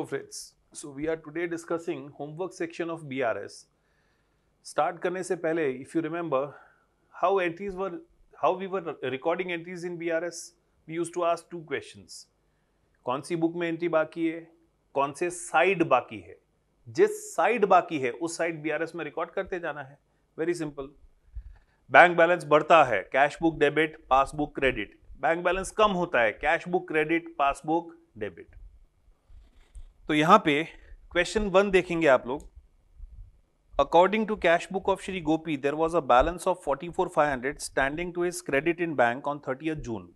Hello friends, so we are today discussing homework section of BRS. Start करने से पहले if you remember how entries were how we were recording entries in BRS we used to ask two questions. कौन सी book में entry बाकी है कौन से side बाकी है जिस साइड बाकी है उस साइड बीआरएस में रिकॉर्ड करते जाना है वेरी सिंपल बैंक बैलेंस बढ़ता है cash book debit passbook credit bank balance कम होता है cash book credit passbook debit तो यहां पे क्वेश्चन वन देखेंगे आप लोग according to cash book of Shri Gopi there was a balance of forty four five hundred standing to is credit in bank on thirty June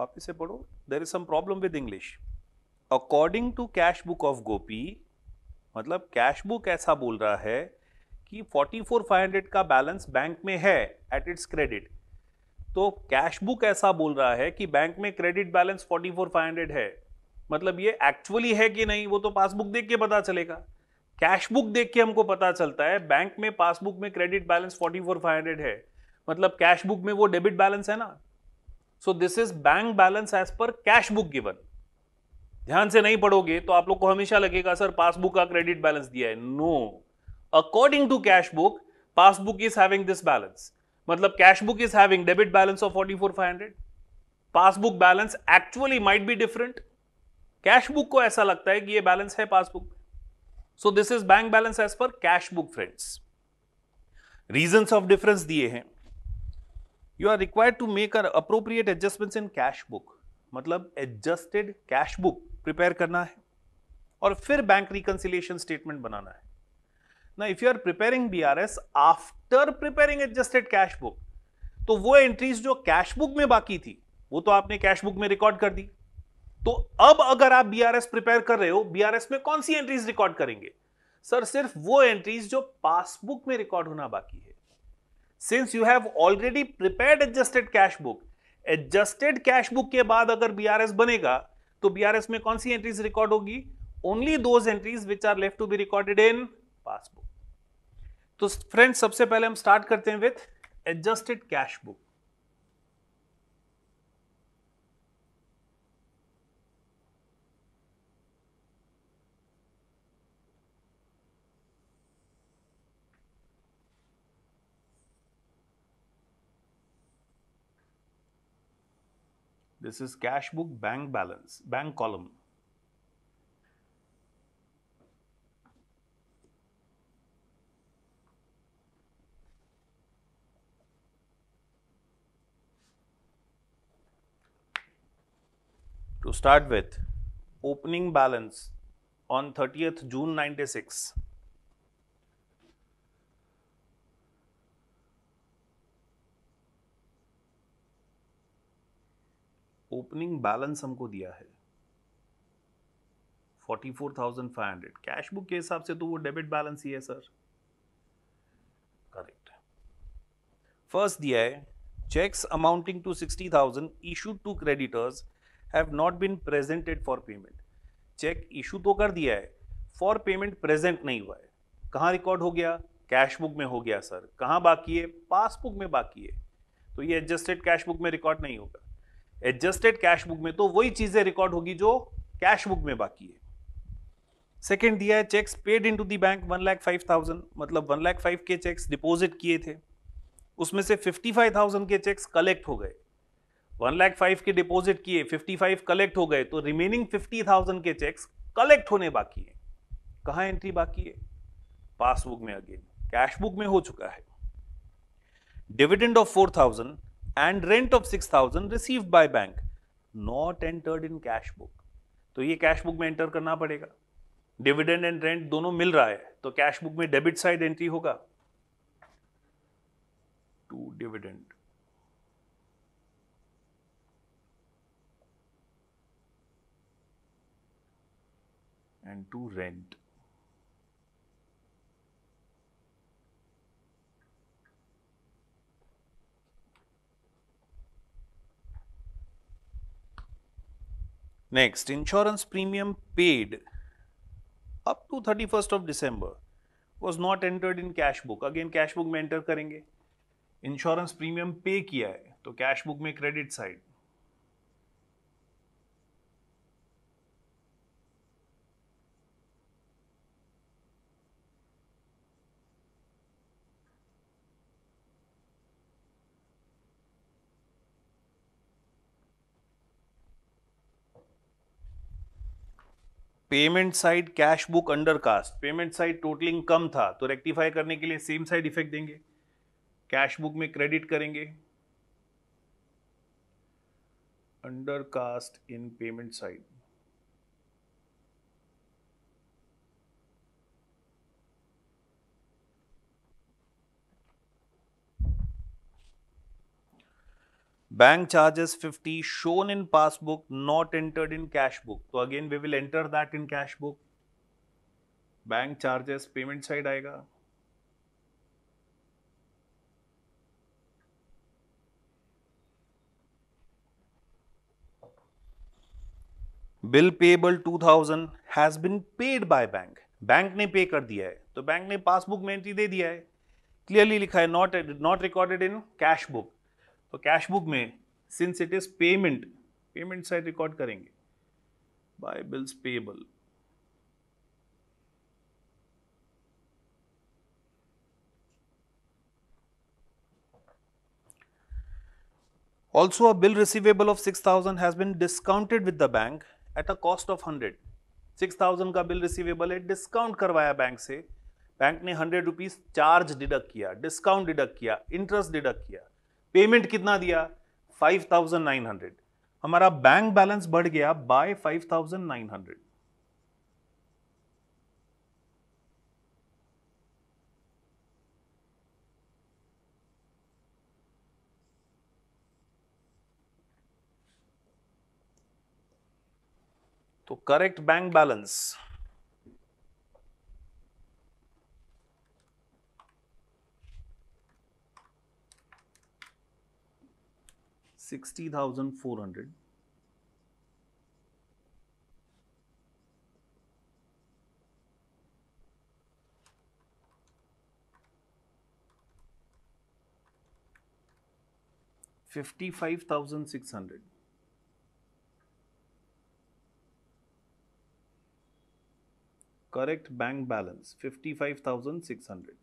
आप इसे पढ़ो there is some problem with English according to cash book of Gopi मतलब cash book ऐसा बोल रहा है कि forty four five hundred का बैलेंस बैंक में है एट इट्स क्रेडिट तो कैश बुक ऐसा बोल रहा है कि बैंक में credit balance forty four five hundred है मतलब ये एक्चुअली है कि नहीं वो तो पासबुक देख के पता चलेगा कैश बुक देख के हमको पता चलता है बैंक में पासबुक में credit balance forty four five hundred है मतलब कैश बुक में वो डेबिट बैलेंस है ना so this is bank balance as per cash book given ध्यान से नहीं पढ़ोगे तो आप लोग को हमेशा लगेगा सर पासबुक का क्रेडिट बैलेंस दिया है no according to cash book passbook is having this balance मतलब cash book is having debit balance of forty four five hundred passbook balance actually might be different cash book को ऐसा लगता है कि ये balance है passbook so this is bank balance as per cash book friends reason of difference दिए हैं you are required to make or appropriate adjustments in cash book मतलब एडजस्टेड कैश बुक प्रिपेयर करना है और फिर बैंक रिकंसिलेशन स्टेटमेंट बनाना है ना if you are preparing B R S after preparing adjusted cash book तो वो एंट्रीज जो कैश बुक में बाकी थी वो तो आपने कैश बुक में रिकॉर्ड कर दी तो अब अगर आप बीआरएस प्रिपेयर कर रहे हो बीआरएस में कौन सी एंट्रीज रिकॉर्ड करेंगे सर सिर्फ वो एंट्रीज जो पासबुक में रिकॉर्ड होना बाकी है since you have already prepared adjusted cash book adjusted cash book के बाद अगर बीआरएस बनेगा तो बीआरएस में कौन सी एंट्रीज रिकॉर्ड होगी only those entries which are left to be recorded in passbook तो फ्रेंड्स सबसे पहले हम स्टार्ट करते हैं with adjusted cash book This is cash book bank balance, bank column. To start with, opening balance on 30th June 96 opening balance हमको दिया है 44,500 cash book के हिसाब से तो वो डेबिट बैलेंस ही है सर करेक्ट फर्स्ट दिया है cheques amounting to 60000 issue to creditors have not been presented for payment cheque issue तो कर दिया है फॉर पेमेंट प्रेजेंट नहीं हुआ है कहाँ रिकॉर्ड हो गया कैश बुक में हो गया सर कहाँ बाकी है पासबुक में बाकी है तो ये एडजस्टेड कैश बुक में रिकॉर्ड नहीं होगा एडजस्टेड कैश बुक में तो वही चीजें रिकॉर्ड होगी जो कैश बुक में बाकी है सेकेंड दिया है cheques paid in to the bank one lakh five thousand मतलब वन लाख फाइव के चेक्स डिपॉजिट किए थे उसमें से फिफ्टी फाइव थाउजेंड के चेक्स कलेक्ट हो गए वन लाख फाइव के डिपॉजिट किए फिफ्टी फाइव कलेक्ट हो गए तो रिमेनिंग फिफ्टी थाउजेंड के चेक्स कलेक्ट होने बाकी है कहाँ एंट्री बाकी है पासबुक में अगेन कैश बुक में हो चुका है dividend of four thousand and rent of six thousand receive by bank not entered in cash book तो ये कैश बुक में एंटर करना पड़ेगा डिविडेंड एंड रेंट दोनों मिल रहा है तो कैश बुक में डेबिट साइड एंट्री होगा to dividend and to rent Next, insurance premium paid up to 31st of December was not entered in cash book. Again, cash book में enter करेंगे. Insurance premium pay किया है तो cash book में credit side. Payment side cash book undercast payment side totalling कम था तो rectify करने के लिए सेम साइड इफेक्ट देंगे कैश बुक में क्रेडिट करेंगे undercast in payment side bank charges 50 shown in passbook not entered in cash book so again we will enter that in cash book bank charges payment side aayega bill payable 2000 has been paid by bank bank ने pay कर दिया है तो bank ने passbook में entry दे दिया है clearly लिखा है not not recorded in cash book तो कैश बुक में since it is payment payment side record करेंगे by bills payable bill receivable of six thousand has been discounted with the bank at a cost of hundred six thousand का bill receivable है discount करवाया bank से bank ने hundred rupees charge deduct किया discount deduct किया interest deduct किया payment कितना दिया 5,900 हमारा बैंक बैलेंस बढ़ गया बाय 5,900 तो correct bank balance 60,400. Fifty-five thousand six hundred. Correct bank balance fifty-five thousand six hundred.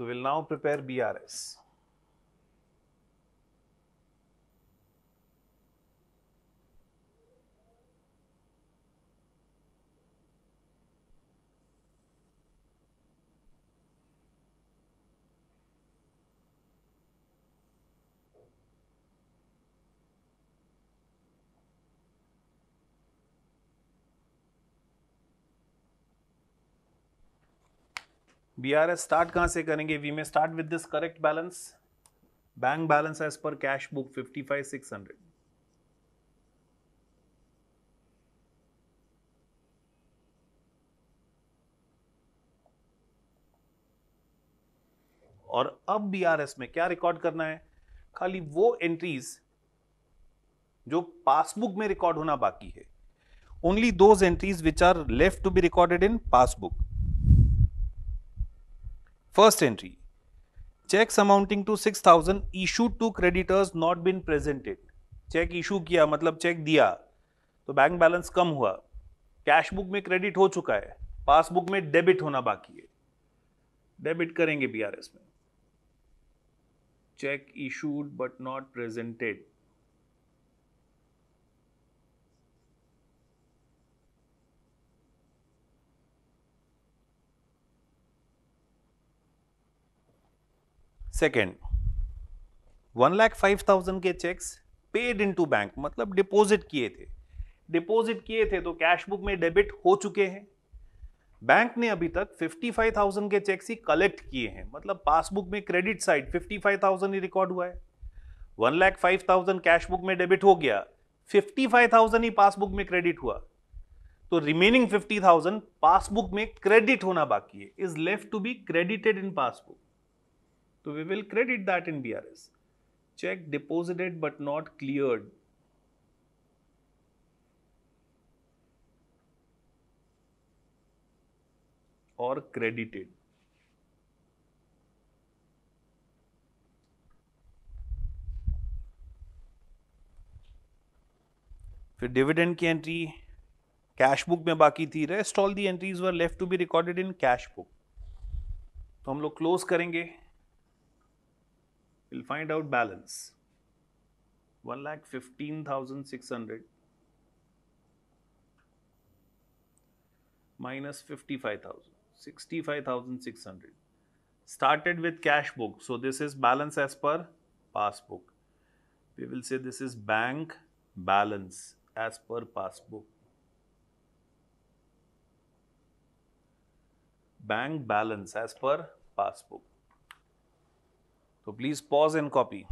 So, we will now prepare BRS. B R S start कहाँ से करेंगे वी में start with this correct balance bank balance as per cash book fifty five six hundred और अब B R S में क्या record करना है खाली वो एंट्रीज जो पासबुक में रिकॉर्ड होना बाकी है only those entries which are left to be recorded in passbook entry cheque amounting to six thousand issue to creditors not been presented cheque issue किया मतलब चेक दिया तो बैंक बैलेंस कम हुआ कैश बुक में credit हो चुका है passbook में डेबिट होना बाकी है डेबिट करेंगे बी आर एस में cheque issued but not presented second one lakh five thousand के cheques paid in to bank मतलब डिपॉजिट किए थे डिपॉजिट किए थे तो कैश बुक में डेबिट हो चुके हैं बैंक ने अभी तक 55,000 के चेक्स ही कलेक्ट किए हैं मतलब पासबुक में क्रेडिट साइड 55,000 ही रिकॉर्ड हुआ है one lakh five thousand cash book में डेबिट हो गया 55,000 ही पासबुक में क्रेडिट हुआ तो रिमेनिंग 50,000 पासबुक में क्रेडिट होना बाकी है is left to be credited in passbook तो we will credit that in B R S cheque deposited but not cleared और क्रेडिटेड फिर डिविडेंड की एंट्री कैश बुक में बाकी थी rest all the entries were left to be recorded in cash book तो हम लोग क्लोज करेंगे we will find out balance 1 lakh 15,600 minus 55,000 65,600 started with cash book so this is balance as per passbook we will say this is bank balance as per passbook bank balance as per passbook so, please pause and copy.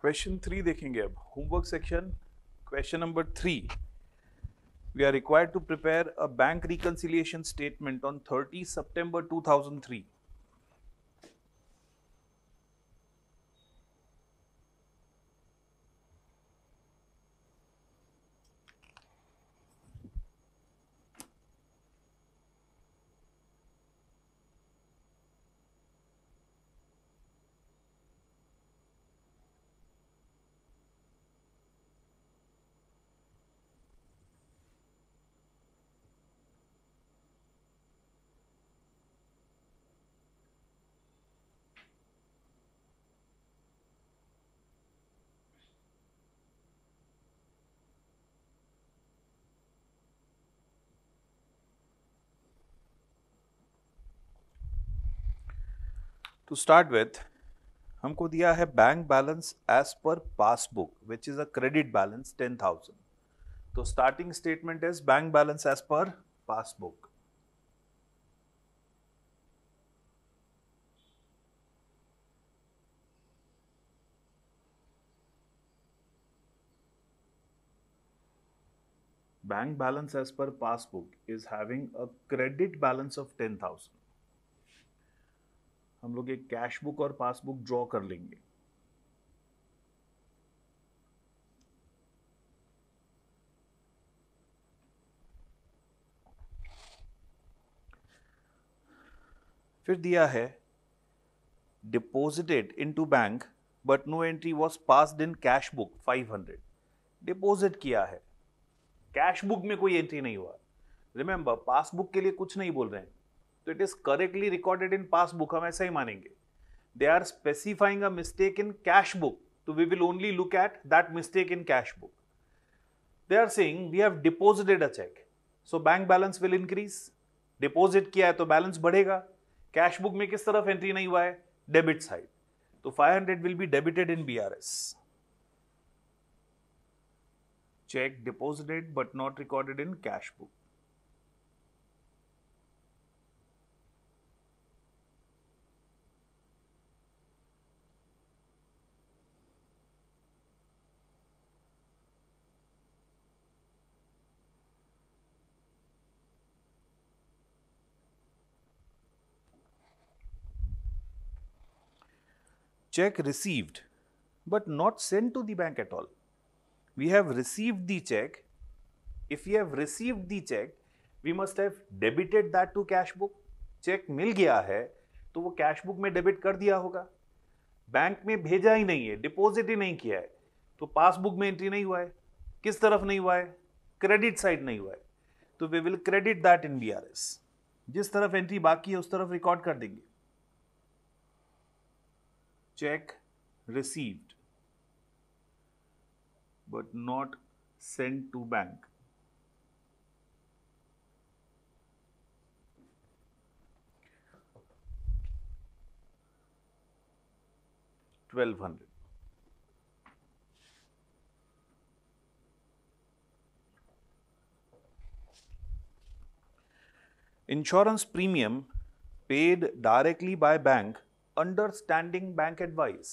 Question three देखेंगे अब homework section question number three we are required to prepare a bank reconciliation statement on two September 2003 to start with हमको दिया है bank balance as per passbook which is a credit balance ten thousand तो starting statement is bank balance as per passbook bank balance as per passbook is having a credit balance of ten thousand हम लोग एक cash book और passbook draw कर लेंगे फिर दिया है deposited in to bank but no entry was passed in cash book 500 deposit किया है कैश बुक में कोई एंट्री नहीं हुआ रिमेंबर पासबुक के लिए कुछ नहीं बोल रहे हैं तो it is correctly recorded in pass book हम ऐसा ही मानेंगे they are specifying a mistake in cash book तो we will only look at that mistake in cash book they are saying we have deposited a cheque so bank balance will increase deposit किया है तो balance बढ़ेगा cash book में किस तरफ entry नहीं हुआ है डेबिट साइड तो 500 will be debited in BRS cheque deposited but not recorded in cash book cheque received but not send to the bank at all we have received the cheque if you have received the cheque we must have debited that to cash book cheque मिल गया है तो वो cash book में debit कर दिया होगा bank में भेजा ही नहीं है डिपॉजिट ही नहीं किया है तो पासबुक में एंट्री नहीं हुआ है किस तरफ नहीं हुआ है क्रेडिट साइड नहीं हुआ है तो we will credit that in B जिस तरफ एंट्री बाकी है उस तरफ रिकॉर्ड कर देंगे check received but not sent to bank. Twelve hundred. Insurance premium paid directly by bank under standing bank advice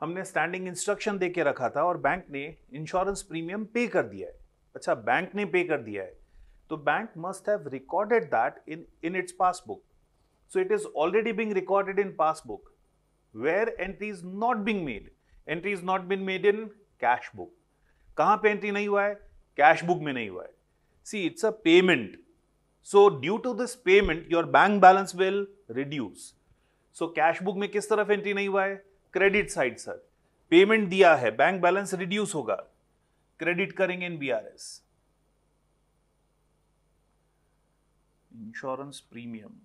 हमने स्टैंडिंग इंस्ट्रक्शन दे के रखा था और बैंक ने इंश्योरेंस प्रीमियम पे कर दिया है अच्छा बैंक ने पे कर दिया है तो bank must have recorded that in in its passbook so it is already being recorded in passbook where entry is not being made entry is not been made in cash book कहां पे entry नहीं हुआ है cash book में नहीं हुआ है see it's a payment so due to this payment your bank balance will reduce so cash book में किस तरफ एंट्री नहीं हुआ है क्रेडिट साइड सर पेमेंट दिया है बैंक बैलेंस रिड्यूस होगा क्रेडिट करेंगे in BRS insurance premium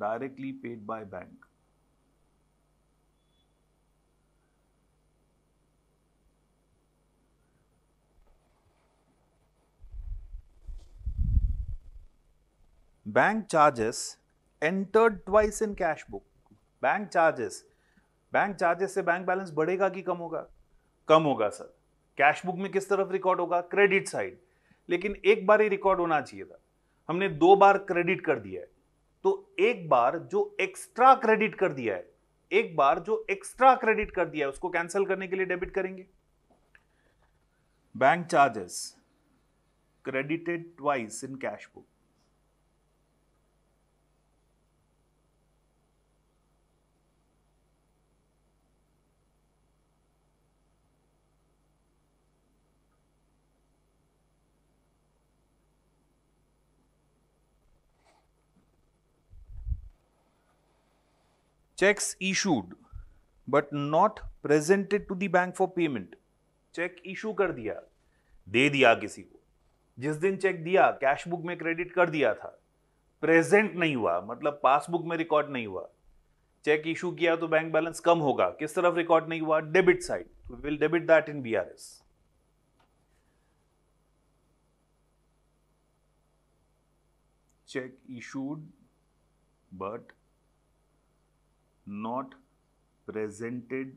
directly paid by bank bank charges entered twice in cash book bank charges bank charges से बैंक बैलेंस बढ़ेगा कि कम होगा कम होगा सर कैश बुक में किस तरफ रिकॉर्ड होगा क्रेडिट साइड लेकिन एक बार ही रिकॉर्ड होना चाहिए था हमने दो बार क्रेडिट कर दिया है तो एक बार जो एक्स्ट्रा क्रेडिट कर दिया है एक बार जो एक्स्ट्रा क्रेडिट कर दिया है उसको कैंसिल करने के लिए डेबिट करेंगे bank charges credited twice in cash book cheque issued but not presented to the bank for payment cheque issue कर दिया दे दिया किसी को जिस दिन चेक दिया कैश बुक में क्रेडिट कर दिया था प्रेजेंट नहीं हुआ मतलब पासबुक में रिकॉर्ड नहीं हुआ चेक इशू किया तो बैंक बैलेंस कम होगा किस तरफ रिकॉर्ड नहीं हुआ debit side will debit that in B R S cheque issued but not presented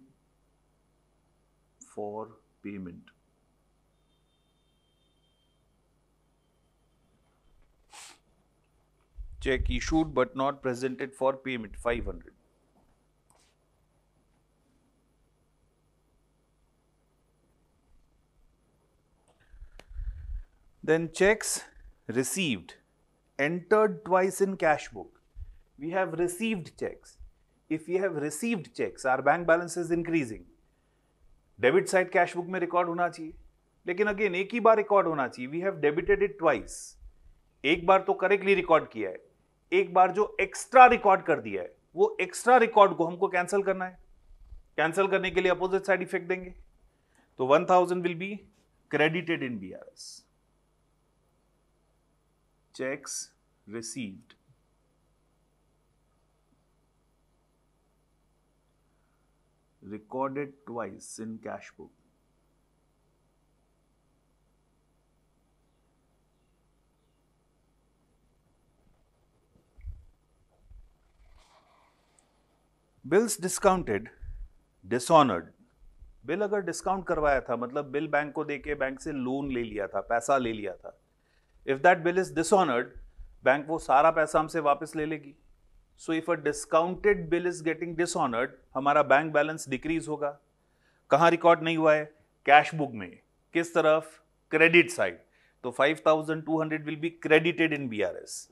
for payment. Check issued but not presented for payment 500. Then checks received, entered twice in cash book. We have received checks if you have received cheques are bank balance is increasing debit side cash book में record होना चाहिए लेकिन again एक ही बार record होना चाहिए we have debited it twice एक बार तो करेक्टली रिकॉर्ड किया है एक बार जो एक्स्ट्रा रिकॉर्ड कर दिया है वो एक्स्ट्रा रिकॉर्ड को हमको कैंसिल करना है कैंसिल करने के लिए अपोजिट साइड इफेक्ट देंगे तो one thousand will be credited in B R S cheques received recorded twice in cash book. Bills discounted dishonoured bill अगर डिस्काउंट करवाया था मतलब बिल बैंक को देके बैंक से लोन ले लिया था पैसा ले लिया था if that bill is dishonoured bank वो सारा पैसा हमसे वापस ले लेगी so if a discounted bill is getting dishonoured हमारा बैंक बैलेंस डिक्रीज होगा कहाँ रिकॉर्ड नहीं हुआ है कैश बुक में किस तरफ क्रेडिट साइड तो 5200 will be credited in BRS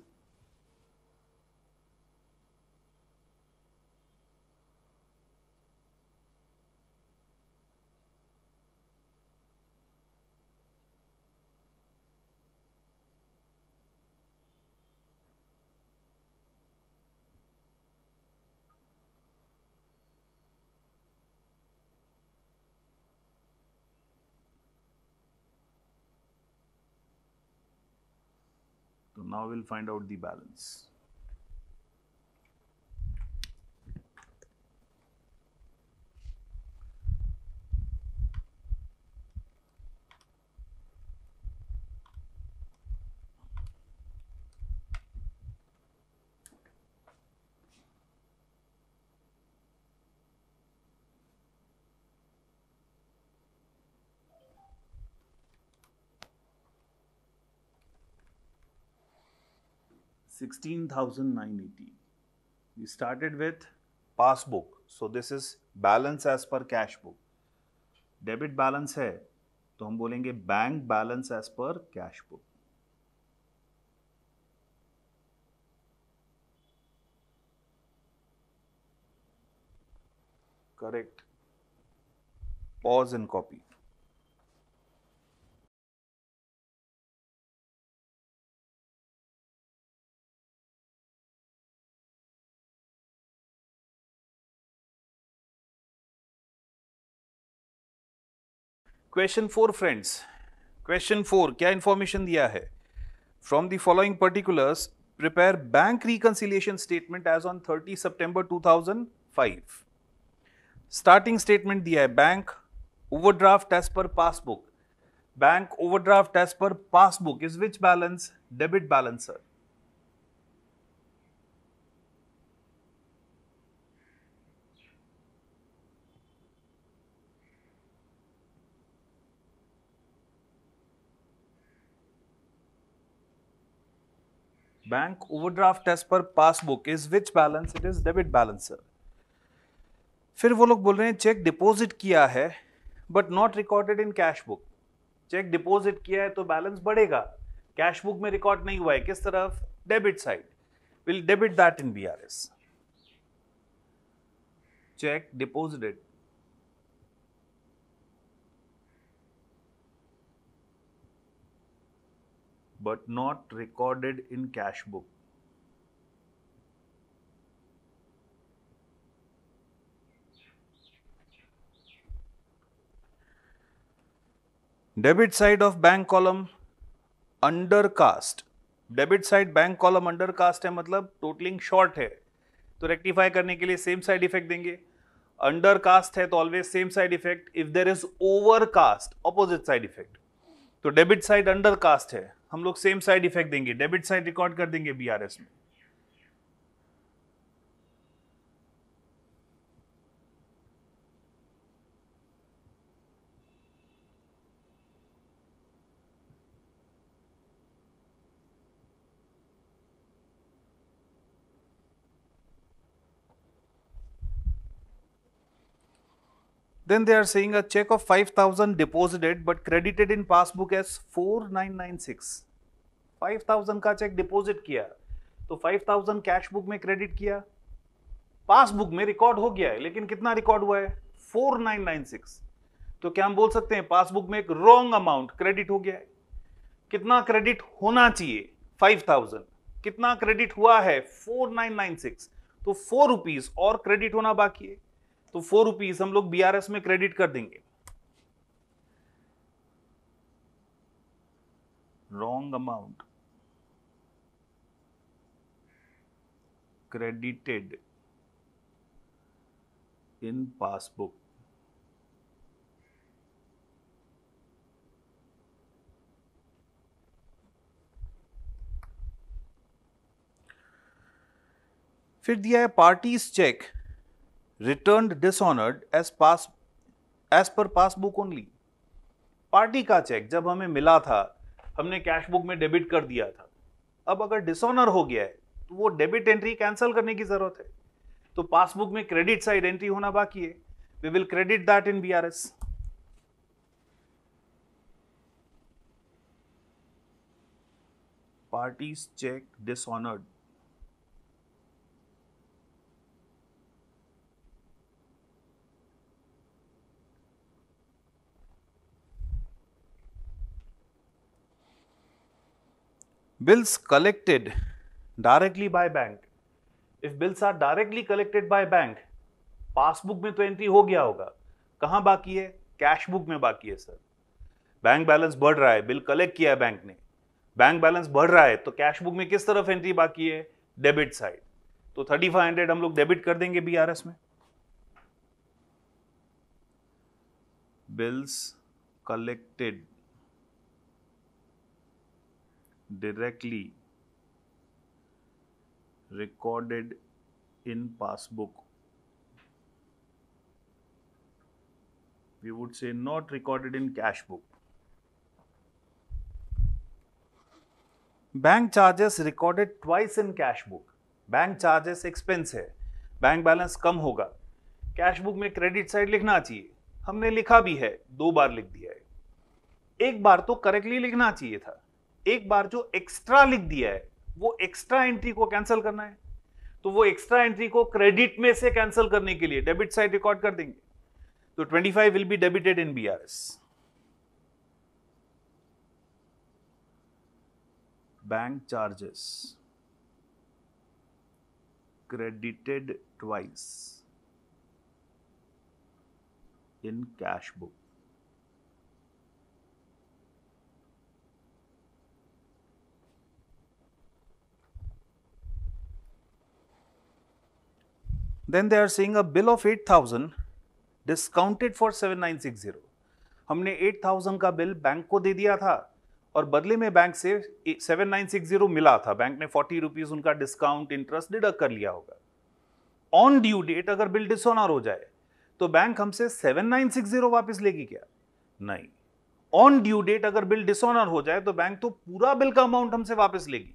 Now we'll find out the balance. 16,980. We started with passbook. So this is balance as per cash book. Debit balance है तो हम बोलेंगे bank balance as per cash book. Correct. Pause and copy. Question four friends question four क्या information दिया है from the following particulars prepare bank reconciliation statement as on two thousand five starting statement दिया है bank overdraft as per passbook bank overdraft as per passbook is which balance debit balance sir bank overdraft as per passbook is which balance it is debit balance sir फिर वो लोग बोल रहे हैं check deposit किया है but not recorded in cash book cheque deposit किया है तो बैलेंस बढ़ेगा कैश बुक में रिकॉर्ड नहीं हुआ है किस तरफ debit side will debit that in B R S cheque deposited but not recorded in cash book. Debit side of bank column undercast. Debit side bank column undercast है मतलब totalling short है तो rectify करने के लिए same side effect देंगे undercast है तो always same side effect if there is overcast opposite side effect तो डेबिट साइड अंडर कास्ट है हम लोग सेम साइड इफेक्ट देंगे डेबिट साइड रिकॉर्ड कर देंगे बीआरएस में Then they are saying a check of 5000 deposited but credited in passbook as 4996. 5000 का check deposit किया तो 5000 cash बुक में credit किया पासबुक में रिकॉर्ड हो गया है लेकिन कितना रिकॉर्ड हुआ है 4996 तो क्या हम बोल सकते हैं पासबुक में एक रॉन्ग अमाउंट क्रेडिट हो गया है कितना क्रेडिट होना चाहिए 5000 कितना क्रेडिट हुआ है 4996 तो फोर रुपीज और क्रेडिट होना बाकी है तो फोर रुपीज हम लोग बीआरएस में क्रेडिट कर देंगे wrong amount credited in passbook फिर दिया है parties cheque return dishonoured as pass as per passbook only party का चेक जब हमें मिला था हमने कैश बुक में डेबिट कर दिया था अब अगर डिसऑनर हो गया है तो वो डेबिट एंट्री कैंसिल करने की जरूरत है तो पासबुक में क्रेडिट साइड एंट्री होना बाकी है we will credit that in B R S parties check dishonored bills collected directly by bank if bills are directly collected by bank passbook में तो एंट्री हो गया होगा कहाँ बाकी है कैशबुक में बाकी है सर बैंक बैलेंस बढ़ रहा है बिल कलेक्ट किया है बैंक ने बैंक बैलेंस बढ़ रहा है तो कैशबुक में किस तरफ एंट्री बाकी है डेबिट साइड तो थर्टी फाइव हंड्रेड हम लोग डेबिट कर देंगे बीआरएस में bills collected directly recorded in passbook we would say not recorded in cash book bank charges recorded twice in cash book bank charges expense है bank balance कम होगा cash book में credit side लिखना चाहिए हमने लिखा भी है दो बार लिख दिया है एक बार तो करेक्टली लिखना चाहिए था एक बार जो एक्स्ट्रा लिख दिया है वो एक्स्ट्रा एंट्री को कैंसिल करना है तो वो एक्स्ट्रा एंट्री को क्रेडिट में से कैंसिल करने के लिए डेबिट साइड रिकॉर्ड कर देंगे तो 25 will be debited in BRS bank charges credited twice in cash book then they are seeing a bill of thousand discounted for zero हमने थाउजेंड का बिल बैंक को दे दिया था और बदले में बैंक से जीरो मिला था बैंक ने फोर्टी रुपीज उनका डिस्काउंट इंटरेस्ट डिडक्ट कर लिया होगा ऑन ड्यू डेट अगर बिल डिसऑनर हो जाए तो बैंक हमसे सेवन नाइन सिक्स जीरो वापस लेगी क्या नहीं ऑन ड्यू डेट अगर बिल डिसऑनर हो जाए तो बैंक तो पूरा बिल का अमाउंट हमसे वापस लेगी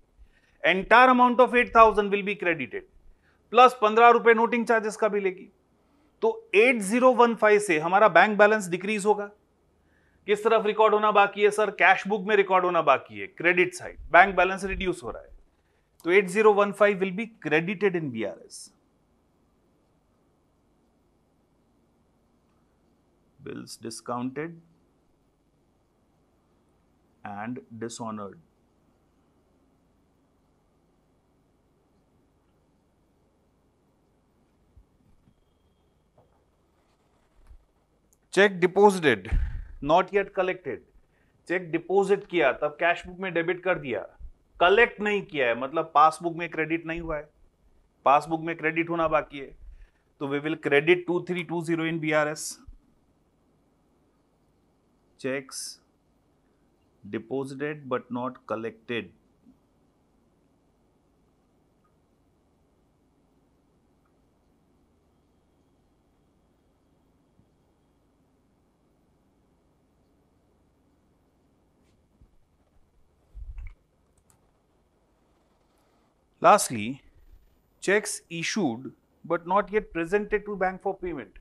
entire amount of eight thousand will be credited plus पंद्रह रुपए नोटिंग चार्जेस का भी लेगी तो 8015 से हमारा बैंक बैलेंस डिक्रीज होगा किस तरफ रिकॉर्ड होना बाकी है सर कैश बुक में रिकॉर्ड होना बाकी है credit side bank balance reduce हो रहा है तो 8015 will be credited in BRS bills discounted and dishonoured cheque deposited not yet collected cheque deposit किया तब कैश बुक में डेबिट कर दिया कलेक्ट नहीं किया है मतलब पासबुक में क्रेडिट नहीं हुआ है पासबुक में क्रेडिट होना बाकी है तो we will credit two three two zero in B R S cheque deposited but not collected Lastly, checks issued but not yet presented to bank for payment.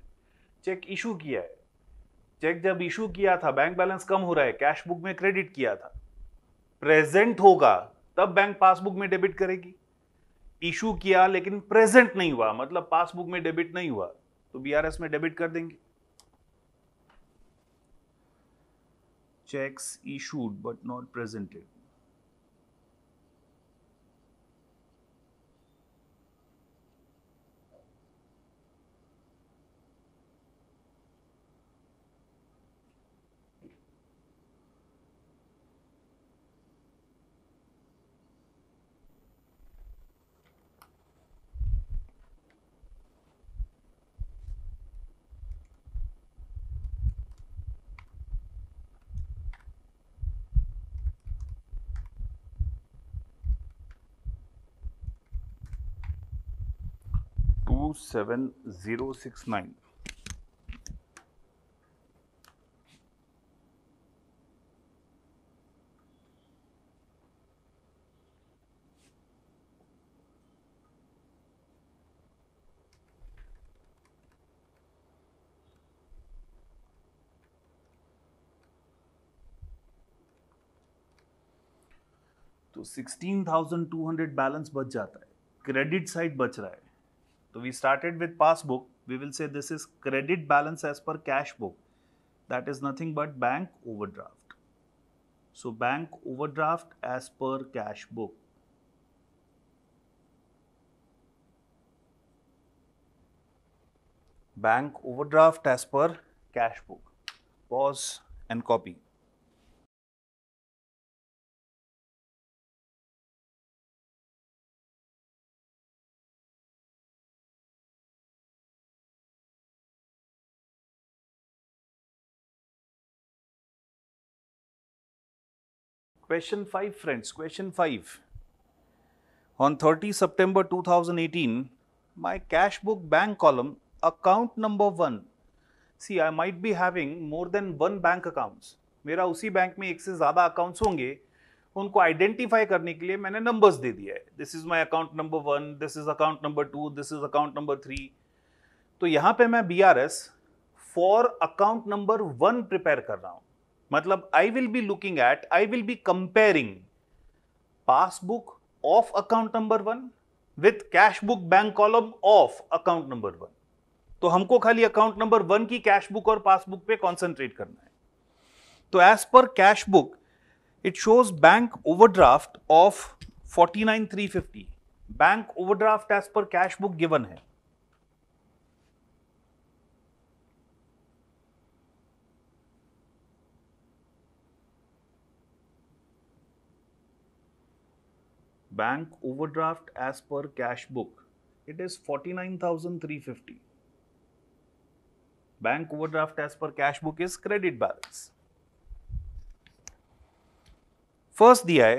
Cheque issue किया है check जब issue किया था bank balance कम हो रहा है cash book में credit किया था प्रेजेंट होगा तब बैंक पासबुक में डेबिट करेगी इशू किया लेकिन प्रेजेंट नहीं हुआ मतलब पासबुक में डेबिट नहीं हुआ तो बीआरएस में डेबिट कर देंगे cheques issued but not presented seven zero six nine तो हंड्रेड बैलेंस बच जाता है क्रेडिट साइड बच रहा है So we started with passbook. We will say this is credit balance as per cash book. That is nothing but bank overdraft. So bank overdraft as per cash book. Bank overdraft as per cash book. Pause and copy. Question 5 friends, question 5. On 30 September 2018, my cash book bank column account number 1. See, I might be having more than one bank accounts. मेरा उसी bank में एक से ज़्यादा accounts होंगे उनको identify करने के लिए मैंने नंबर्स दे दिया है this is my account number one this is account number two this is account number three तो यहाँ पे मैं B R S for account number one prepare कर रहा हूँ मतलब I will be looking at I will be comparing passbook of account number one with cash book bank column of account number one तो हमको खाली account number one की cash book और passbook पे कॉन्सेंट्रेट करना है तो as per cash book it shows bank overdraft of forty nine three fifty bank overdraft as per cash book given है bank overdraft as per cash book it is 49350 bank overdraft as per cash book is credit balance first diya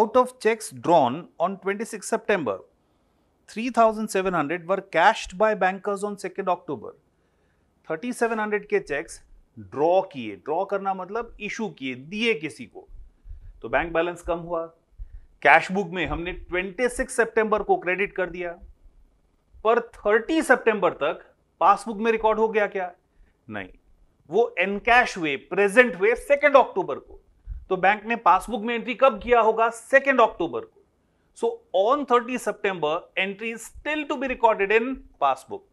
out of checks drawn on 26 september 3700 were cashed by bankers on 2nd october 3700 के checks draw किए draw करना मतलब issue किए दिए किसी को तो bank balance कम हुआ कैश बुक में हमने 26 सितंबर को क्रेडिट कर दिया पर 30 सितंबर तक पासबुक में रिकॉर्ड हो गया क्या नहीं वो एनकैश हुए प्रेजेंट हुए सेकेंड अक्टूबर को तो बैंक ने पासबुक में एंट्री कब किया होगा सेकेंड अक्टूबर को so on thirty September entry still to be recorded in passbook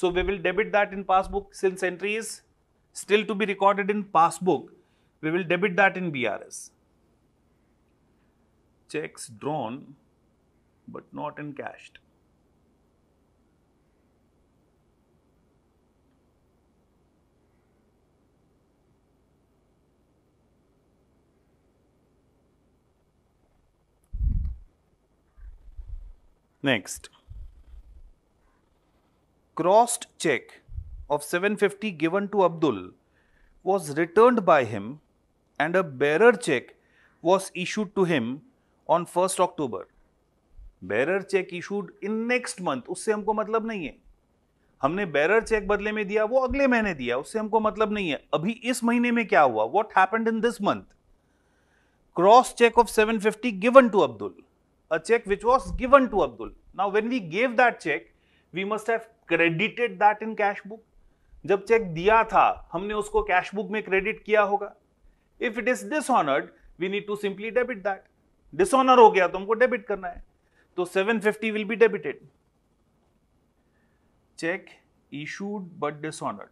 so we will debit that in passbook since entry is still to be recorded in passbook we will debit that in brs checks drawn but not encashed. Next, crossed check of 750 given to Abdul was returned by him and a bearer check was issued to him on first October bearer cheque issued in next month उससे हमको मतलब नहीं है हमने bearer check बदले में दिया वो अगले महीने दिया उससे हमको मतलब नहीं है अभी इस महीने में क्या हुआ what happen in this month cross cheque of 750 given to Abdul a cheque which was given to Abdul now when we gave that cheque we must have credited that in cash book जब चेक दिया था हमने उसको cash book में credit किया होगा if it is dishonoured we need to simply debit that dishonour हो गया तुमको डेबिट करना है तो seven fifty will be debited cheque issued but dishonoured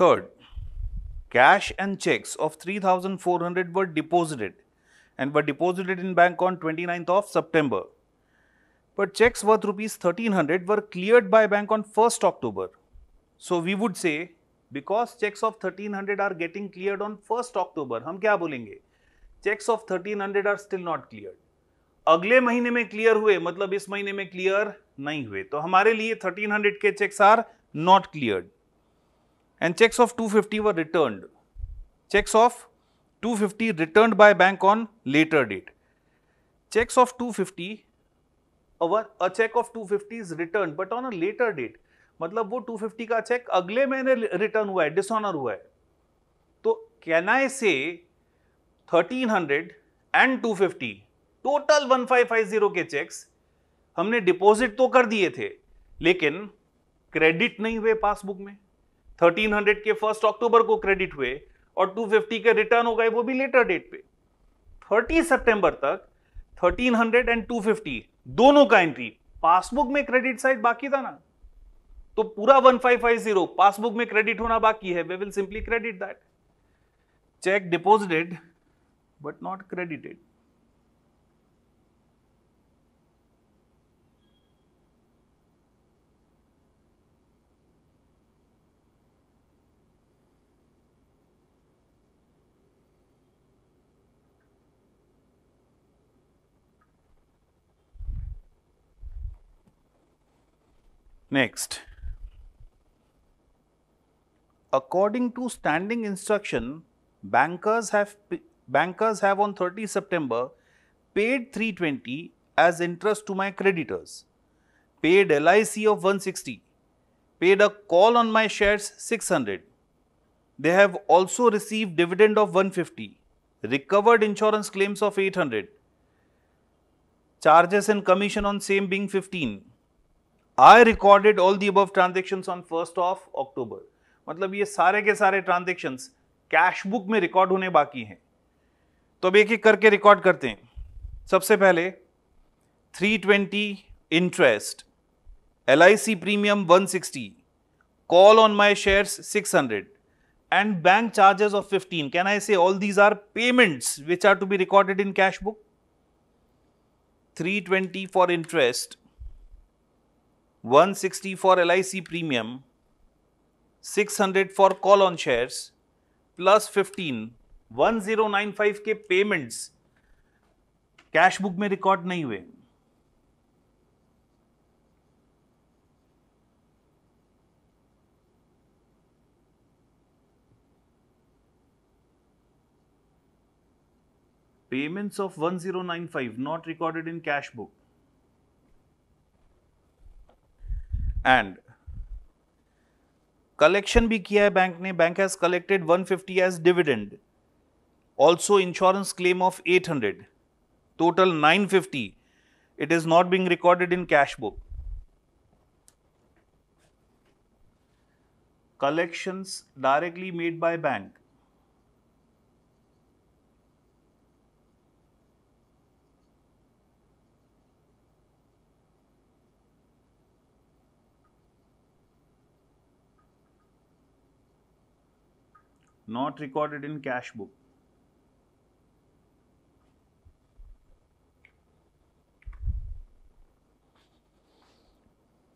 third cash and cheques of three thousand four hundred but deposited and were deposited in bank on 29th of September. But checks worth rupees 1300 were cleared by bank on 1st October. So we would say because checks of 1300 are getting cleared on 1st October, हम क्या बोलेंगे cheques of 1300 are still not cleared. अगले महीने में clear हुए मतलब इस महीने में क्लियर नहीं हुए तो हमारे लिए 1300 के cheques are not cleared and cheques of 250 were returned cheques of 250 returned by bank on later date. Checks of 250, a check of 250 is returned but on a later date. मतलब वो 250 का चेक अगले महीने रिटर्न हुआ है dishonour हुआ है तो कैन आई से 1300 एंड 250 टोटल 1550 के चेक्स हमने डिपॉजिट तो कर दिए थे लेकिन क्रेडिट नहीं हुए पासबुक में 1300 के फर्स्ट अक्टूबर को क्रेडिट हुए और 250 के रिटर्न हो गए वो भी लेटर डेट पे 30 सितंबर तक 1300 एंड 250 दोनों का एंट्री पासबुक में क्रेडिट साइज बाकी था ना तो पूरा 1550 पासबुक में क्रेडिट होना बाकी है we will simply credit that cheque deposited but not credited Next, according to standing instruction, bankers have bankers have on 30 September paid 320 as interest to my creditors, paid LIC of 160, paid a call on my shares 600. They have also received dividend of 150, recovered insurance claims of 800, charges and commission on same being 15, I recorded all the above transaction on first of October मतलब ये सारे के सारे transaction cash book में record होने बाकी हैं तो अब एक एक करके रिकॉर्ड करते हैं सबसे पहले 320 interest L premium 160 call on my shares 600 bank charges of fifteen 15 I say all these are are which are to be recorded in cash book three 320 for interest 160 for LIC premium, 600 for call on shares, plus 15, 1095 k payments, cash book में record नहीं हुए payments of 1095 not recorded in cash book and collection भी किया है bank ने bank has 150 as dividend. Also insurance claim of 800 Total 950 it is not being recorded in cash book collections directly made by bank not recorded in cash book.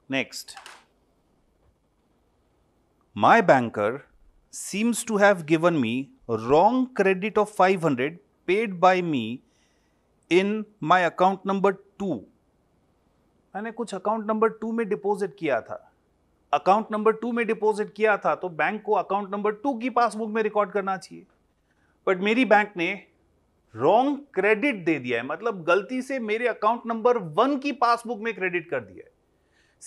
Next, my banker seems to have given me wrong credit of 500 paid by me in my account number 2. मैंने कुछ account number 2 में deposit किया था account number two में deposit किया था तो bank को अकाउंट नंबर टू की पासबुक में रिकॉर्ड करना चाहिए बट मेरी बैंक ने रॉन्ग क्रेडिट दे दिया है मतलब गलती से मेरे अकाउंट नंबर वन की पासबुक में क्रेडिट कर दिया है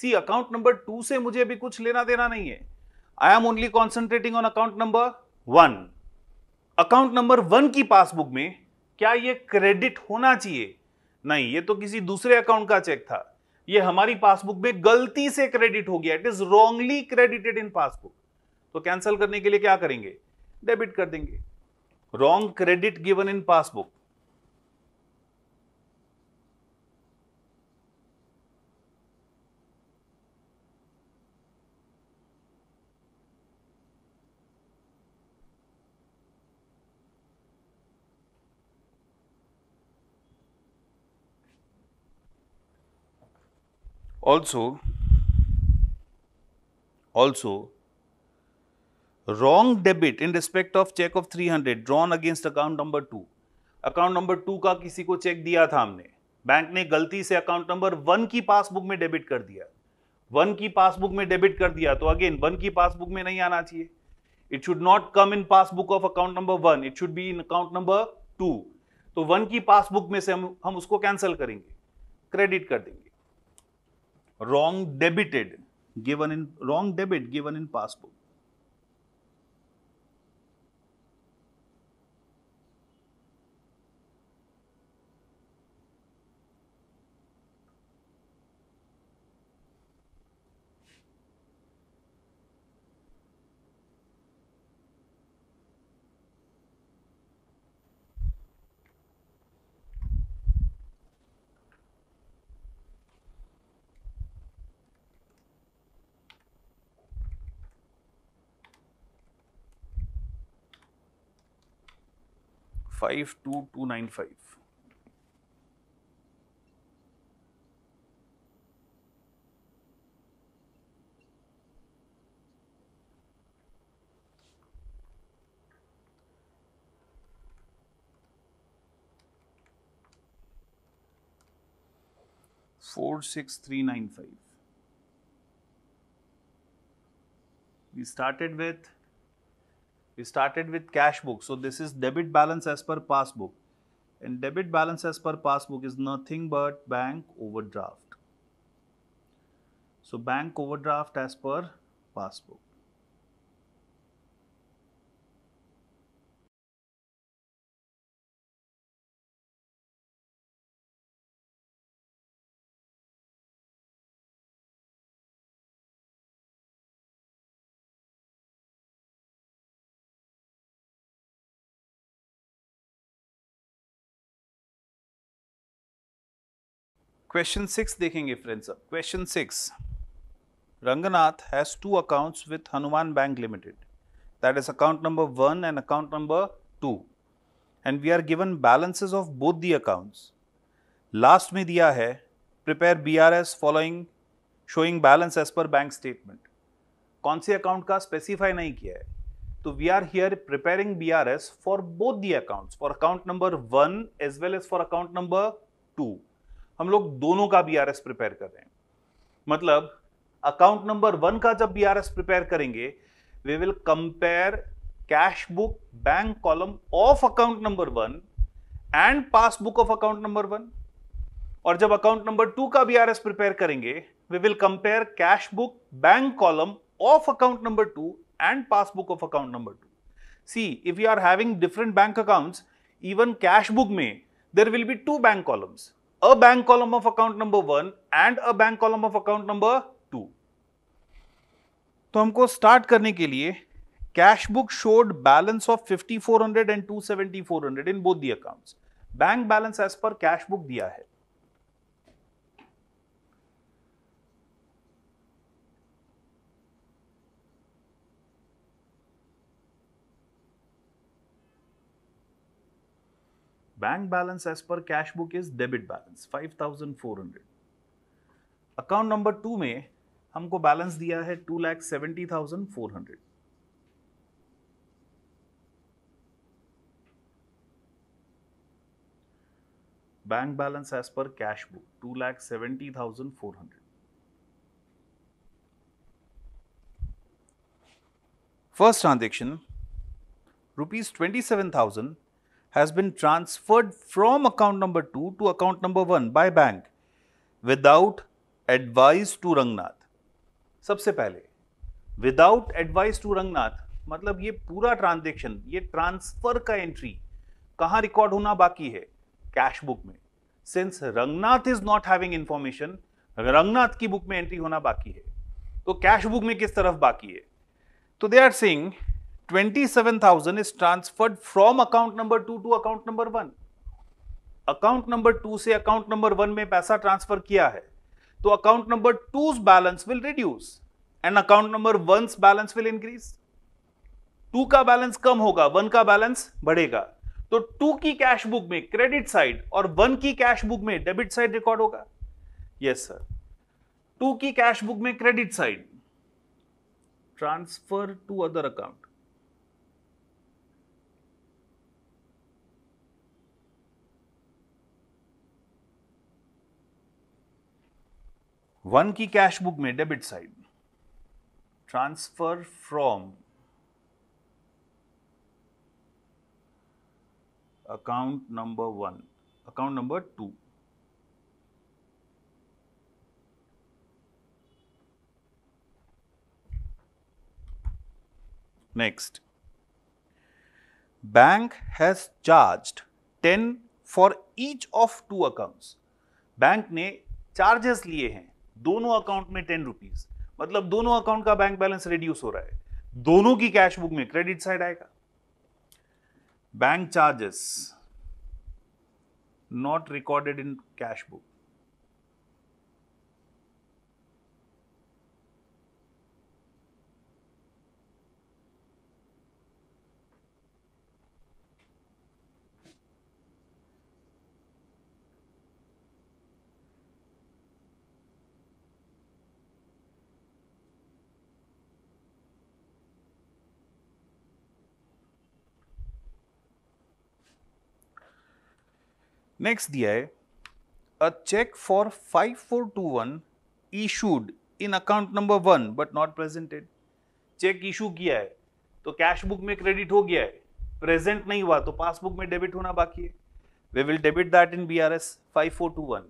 सी अकाउंट नंबर टू से मुझे अभी कुछ लेना देना नहीं है I am only concentrating on account number one account number one की पासबुक में क्या ये क्रेडिट होना चाहिए नहीं ये तो किसी दूसरे अकाउंट का चेक था ये हमारी पासबुक में गलती से क्रेडिट हो गया it is wrongly credited in passbook तो कैंसिल करने के लिए क्या करेंगे डेबिट कर देंगे wrong credit given in passbook also also wrong debit in respect of check of 300 drawn against account number 2 account number two का किसी को चेक दिया था हमने बैंक ने गलती से अकाउंट नंबर वन की पासबुक में डेबिट कर दिया वन की पासबुक में डेबिट कर दिया तो अगेन वन की पासबुक में नहीं आना चाहिए it should not come in passbook of account number one it should be in account number two तो वन की पासबुक में से हम हम उसको कैंसिल करेंगे क्रेडिट कर देंगे wrong debited given in wrong debit given in past book 52295. Four six three nine five. We started with we started with cash book. So this is debit balance as per passbook. And debit balance as per passbook is nothing but bank overdraft. So bank overdraft as per passbook. Question six देखेंगे friends अब question six Ranganath has two accounts with Hanuman bank limited that is account number one and account number two and we are given balances of both the accounts last में दिया है prepare B R S following showing balance as per bank statement कौन सी account का specify नहीं किया है तो we are here preparing B R S for both the account for account number one as well as for account number two हम लोग दोनों का बी प्रिपेयर कर रहे हैं मतलब अकाउंट नंबर वन का जब बी प्रिपेयर करेंगे we will compare cash book bank column of account number one and passbook of account number one और जब अकाउंट नंबर टू का बी प्रिपेयर करेंगे we will compare cash book bank column of account number two and passbook of account number two see if you are having different bank accounts even cash book में there will be two bank columns a bank column of account number one and a bank column of account number two तो हमको start करने के लिए cash book showed balance of 5400 and 27400 in both the accounts bank balance as per cash book दिया है Bank balance as per cash book is debit balance 5400. Account number two में हमको balance दिया है two lakh seventy thousand four hundred bank balance as per cash book two lakh seventy thousand four hundred first transaction rupees twenty seven thousand has been transferred from account number 2 to account number 1 by bank without advice to Ranganath सबसे पहले without advice to Ranganath मतलब ये पूरा transaction ये transfer का entry कहाँ record होना बाकी है कैश बुक में since Ranganath is not having information Ranganath की बुक में एंट्री होना बाकी है तो कैश बुक में किस तरफ बाकी है तो they are sing 27,000 is transferred from account number 2 to account number 1. Account number two से अकाउंट नंबर वन में पैसा ट्रांसफर किया है तो account number two's balance will reduce and account number one balance will increase two का balance कम होगा one का बैलेंस बढ़ेगा तो टू की कैश बुक में क्रेडिट साइड और वन की कैश बुक में डेबिट साइड रिकॉर्ड होगा यस सर टू की कैश बुक में credit side transfer to other account one की कैश बुक में debit side transfer from account number one account number two next bank has charged ten for each of two accounts bank ने charges लिए हैं दोनों account में ten rupees मतलब दोनों account का बैंक बैलेंस रिड्यूस हो रहा है दोनों की कैश बुक में क्रेडिट साइड आएगा bank charges not recorded in cash book next दिया है a cheque for five four two one issued in account number one but not presented cheque issue किया है तो कैश बुक में credit हो गया है प्रेजेंट नहीं हुआ तो पासबुक में डेबिट होना बाकी है we will debit that in B R S five four two one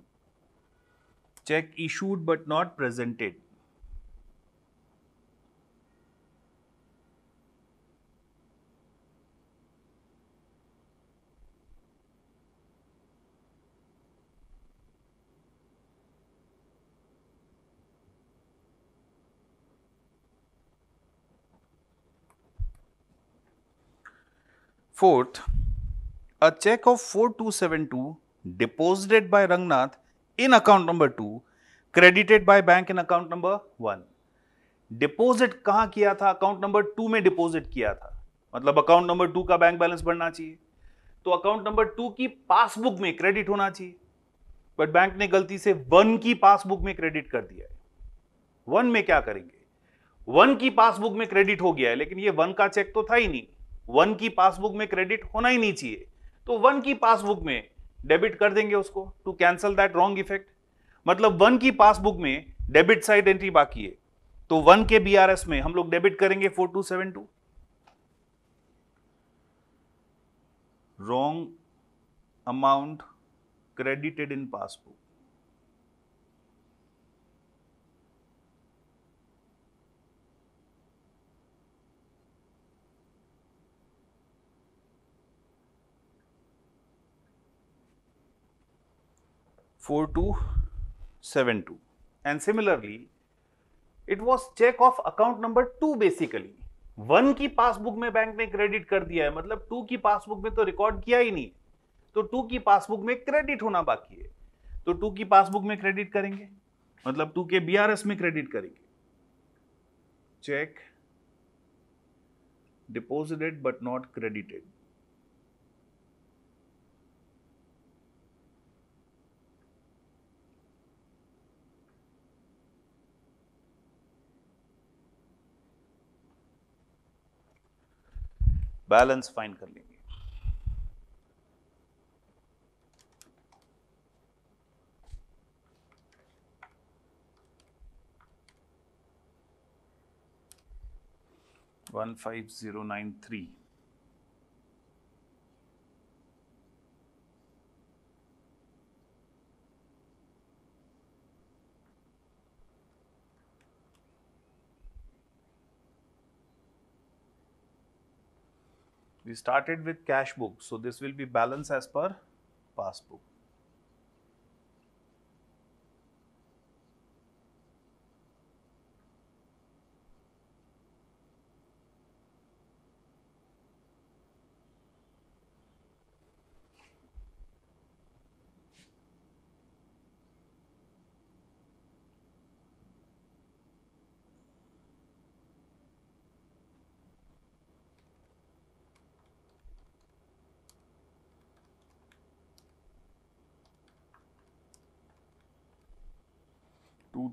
cheque issued but not presented Fourth, a check of 4272 deposited by Rangnath in account number 2 credited by bank in account number 1 Deposit कहां किया था account number 2 में deposit किया था मतलब account number 2 का bank balance बढ़ना चाहिए तो अकाउंट नंबर 2 की पासबुक में क्रेडिट होना चाहिए बट बैंक ने गलती से 1 की पासबुक में क्रेडिट कर दिया है 1 में क्या करेंगे 1 की पासबुक में क्रेडिट हो गया है लेकिन ये 1 का चेक तो था ही नहीं वन की पासबुक में क्रेडिट होना ही नहीं चाहिए तो वन की पासबुक में डेबिट कर देंगे उसको to cancel that wrong effect मतलब वन की पासबुक में डेबिट साइड एंट्री बाकी है तो वन के बीआरएस में हम लोग डेबिट करेंगे four two seven two wrong amount credited in passbook two and similarly it was check of account number two basically one की पासबुक में बैंक ने क्रेडिट कर दिया है मतलब टू की पासबुक में तो रिकॉर्ड किया ही नहीं तो टू की पासबुक में क्रेडिट होना बाकी है तो टू की पासबुक में क्रेडिट करेंगे मतलब टू के बीआरएस में क्रेडिट करेंगे cheque deposited but not credited balance find कर लेंगे one five zero nine three We started with cash book. So, this will be balance as per pass book.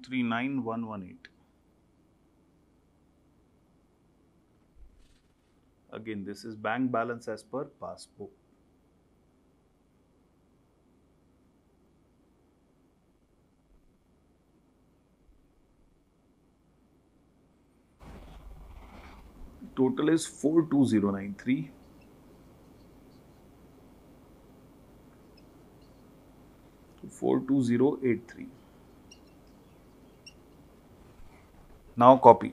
239118. Again, this is bank balance as per passbook. Total is 42093. Four two zero eight three. Now copy.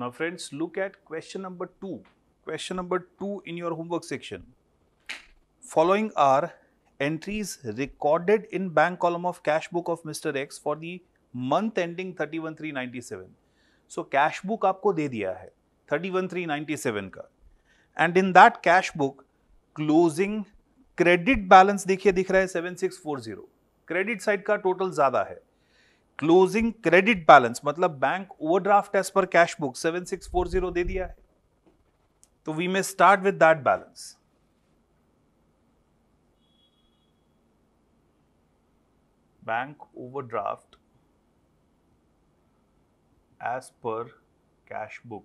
Now friends, look at question number two. Question number two in your homework section. Following are entries recorded in bank column of cash book of Mr. X for the month ending 31397. So cash book आपको दे दिया है 31397 का. And in that cash book, closing credit balance देखिए दिख रहा है 7640. Credit side का total ज्यादा है क्लोजिंग क्रेडिट बैलेंस मतलब bank overdraft as per cash book zero दे दिया है तो we may start with that balance bank overdraft as per book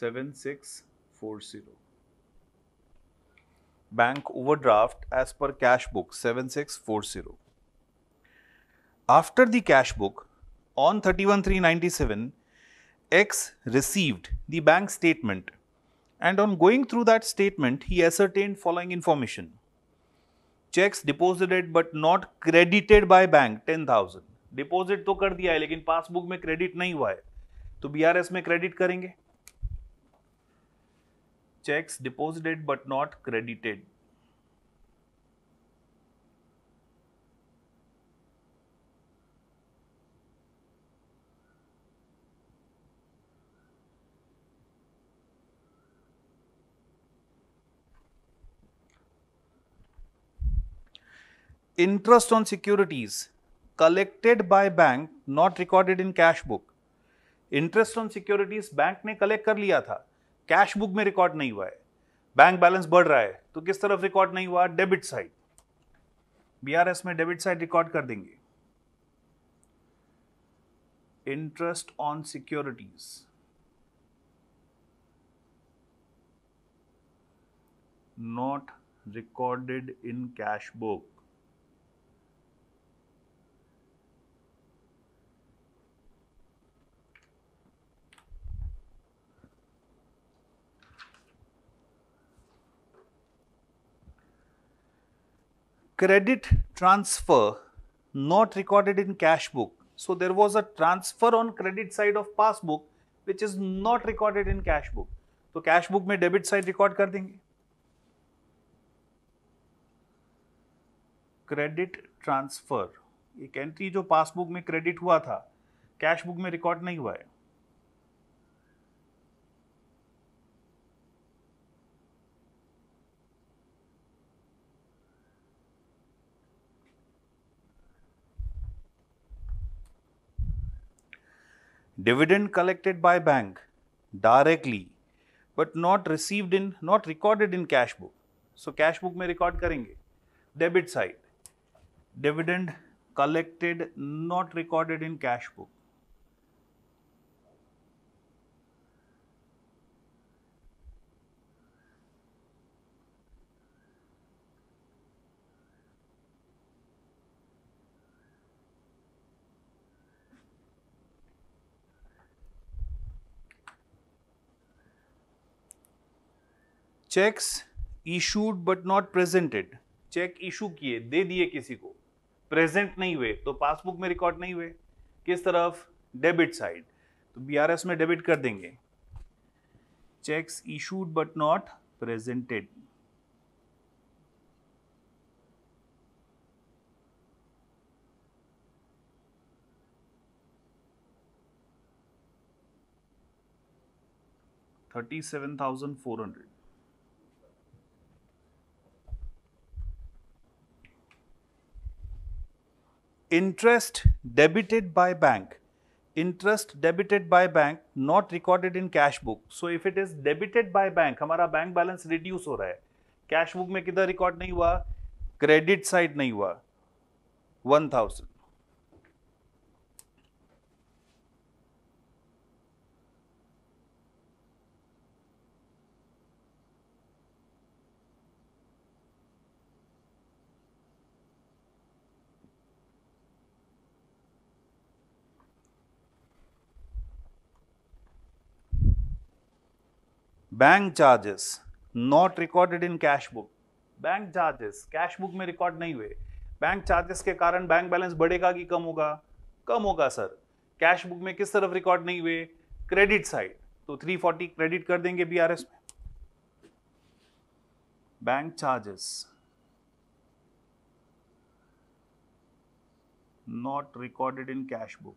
seven six four zero bank overdraft as per cash book 7640. After the cash book, on 31397, X received the bank statement and on going through that statement, he ascertained following information. Checks deposited but not credited by bank 10,000. Deposit तो कर दिया है लेकिन passbook में credit नहीं हुआ है तो बीआरएस में क्रेडिट करेंगे checks deposited but not credited. interest on securities collected by bank not recorded in cash book interest on securities bank ne collect kar liya tha cash book में record नहीं हुआ है बैंक बैलेंस बढ़ रहा है तो किस तरफ रिकॉर्ड नहीं हुआ डेबिट साइड बीआरएस में डेबिट साइड रिकॉर्ड कर देंगे interest on securities not recorded in cash book credit transfer not recorded in cash book. So there was a transfer on credit side of passbook which is not recorded in cash book. तो cash book में debit side record कर देंगे credit transfer एक entry जो passbook में credit हुआ था cash book में रिकॉर्ड नहीं हुआ है dividend collected by bank directly but not received in not recorded in cash book so cash book में record karenge debit side dividend collected not recorded in cash book cheques issued but not presented cheque issue किए दे दिए किसी को present नहीं हुए तो passbook में रिकॉर्ड नहीं हुए किस तरफ डेबिट साइड तो बीआरएस में डेबिट कर देंगे cheques issued but not presented thirty seven thousand four hundred interest debited by bank interest debited by bank not recorded in cash book so if it is debited by bank हमारा bank balance reduce हो रहा है cash book में किधर record नहीं हुआ credit side नहीं हुआ one bank charges not recorded in cash book bank charges cash book में रिकॉर्ड नहीं हुए बैंक चार्जेस के कारण बैंक बैलेंस बढ़ेगा कि कम होगा कम होगा सर कैश बुक में किस तरफ रिकॉर्ड नहीं हुए क्रेडिट साइड तो 340 क्रेडिट कर देंगे बीआरएस में bank charges not recorded in cash book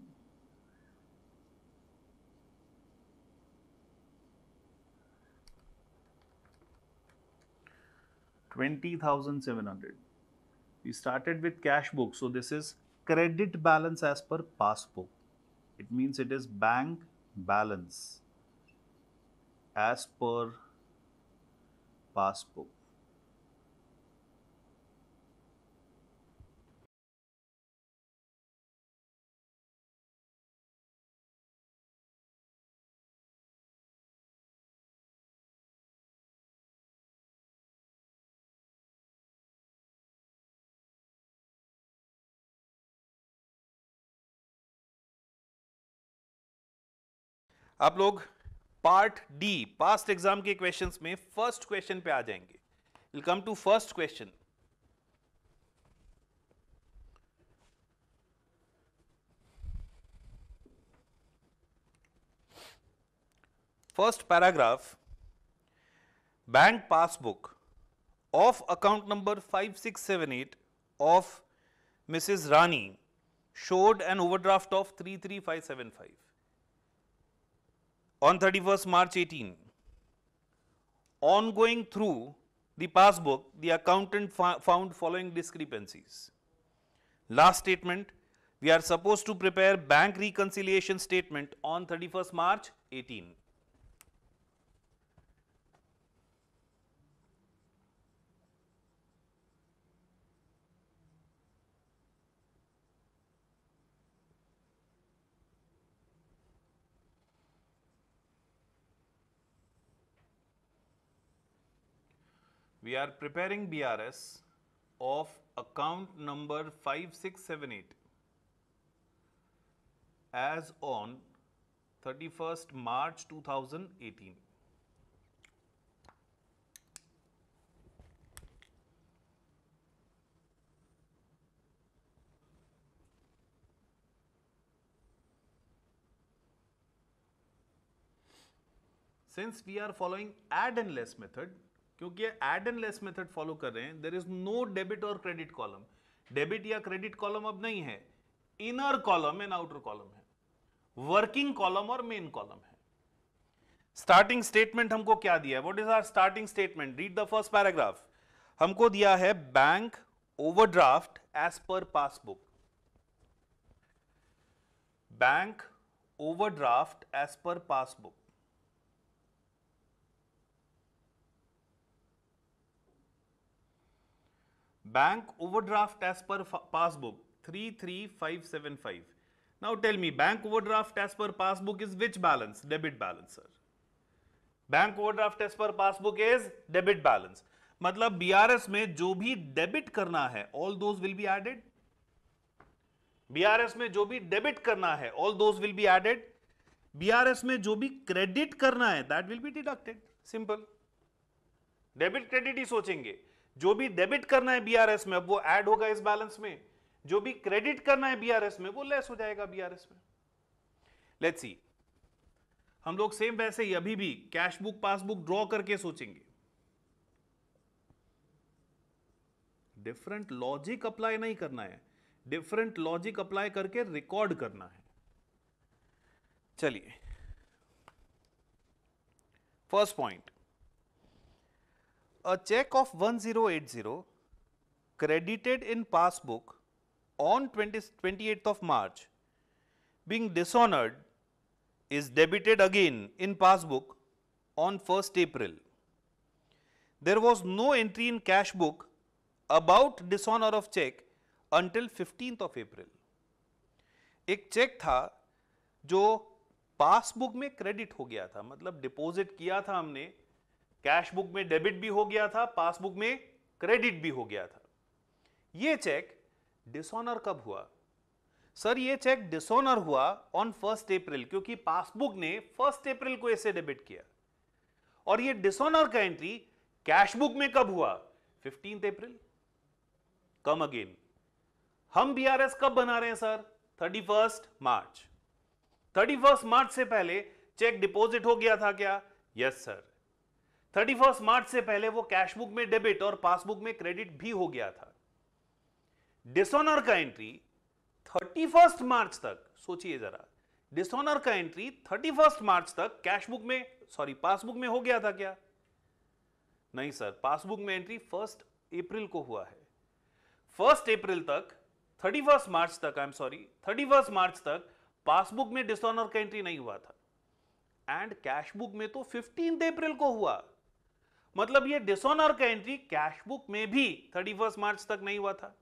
20,700. We started with cash book. So this is credit balance as per passbook. It means it is bank balance as per passbook. आप लोग part D past exam के questions में first question पे आ जाएंगे will come to first question first paragraph bank passbook of account number five six seven eight of Mrs Rani showed an of three three five seven five on 31st March 18. On going through the passbook, the accountant found following discrepancies. Last statement, we are supposed to prepare bank reconciliation statement on 31st March 18. we are preparing BRS of account number 5678 as on 31st March 2018. Since we are following add and less method, क्योंकि add and less method follow कर रहे हैं there is no debit और credit column debit या credit column अब नहीं है inner column and outer column है वर्किंग कॉलम और मेन कॉलम है स्टार्टिंग स्टेटमेंट हमको क्या दिया है what is our starting statement read the first paragraph हमको दिया है bank overdraft as per passbook bank overdraft as per passbook bank overdraft as per passbook 33575 now tell me bank overdraft as per passbook is which balance debit balance sir bank overdraft as per passbook is debit balance मतलब BRS में जो भी debit करना है all those will be added BRS में जो भी debit करना है all those will be added BRS में जो भी क्रेडिट करना है that will be deducted simple debit credit ही सोचेंगे जो भी डेबिट करना है बीआरएस में अब वो ऐड होगा इस बैलेंस में जो भी क्रेडिट करना है बीआरएस में वो लेस हो जाएगा बीआरएस में लेट्स सी हम लोग सेम वैसे ही अभी भी कैश बुक पासबुक ड्रॉ करके सोचेंगे डिफरेंट लॉजिक अप्लाई नहीं करना है डिफरेंट लॉजिक अप्लाई करके रिकॉर्ड करना है चलिए first point a check of 1080 credited in passbook on 20th, 28th of March being dishonored is debited again in passbook on 1st April. There was no entry in cash book about dishonor of check until 15th of April. एक cheque था जो passbook में credit हो गया था मतलब deposit किया था हमने कैश बुक में डेबिट भी हो गया था पासबुक में क्रेडिट भी हो गया था यह चेक डिसऑनर कब हुआ सर ये चेक डिसऑनर हुआ ऑन फर्स्ट अप्रैल क्योंकि पासबुक ने फर्स्ट अप्रैल को इसे डेबिट किया और ये डिसऑनर का एंट्री कैश बुक में कब हुआ फिफ्टीन अप्रैल कम अगेन हम बीआरएस कब बना रहे हैं sir thirty first March thirty first March से पहले चेक डिपॉजिट हो गया था क्या yes sir thirty first March से पहले वो कैशबुक में डेबिट और पासबुक में क्रेडिट भी हो गया था डिसऑनर का एंट्री थर्टी फर्स्ट मार्च तक सोचिए जरा डिसऑनर का एंट्री थर्टी फर्स्ट मार्च तक कैशबुक में सॉरी पासबुक में हो गया था क्या नहीं सर पासबुक में एंट्री फर्स्ट अप्रैल को हुआ है फर्स्ट अप्रैल तक थर्टी फर्स्ट मार्च तक I am sorry thirty first March तक पासबुक में डिसऑनर का एंट्री नहीं हुआ था एंड कैशबुक में तो फिफ्टीन अप्रैल को हुआ मतलब ये डिसऑनर का एंट्री कैश बुक में भी थर्टी मार्च तक नहीं हुआ था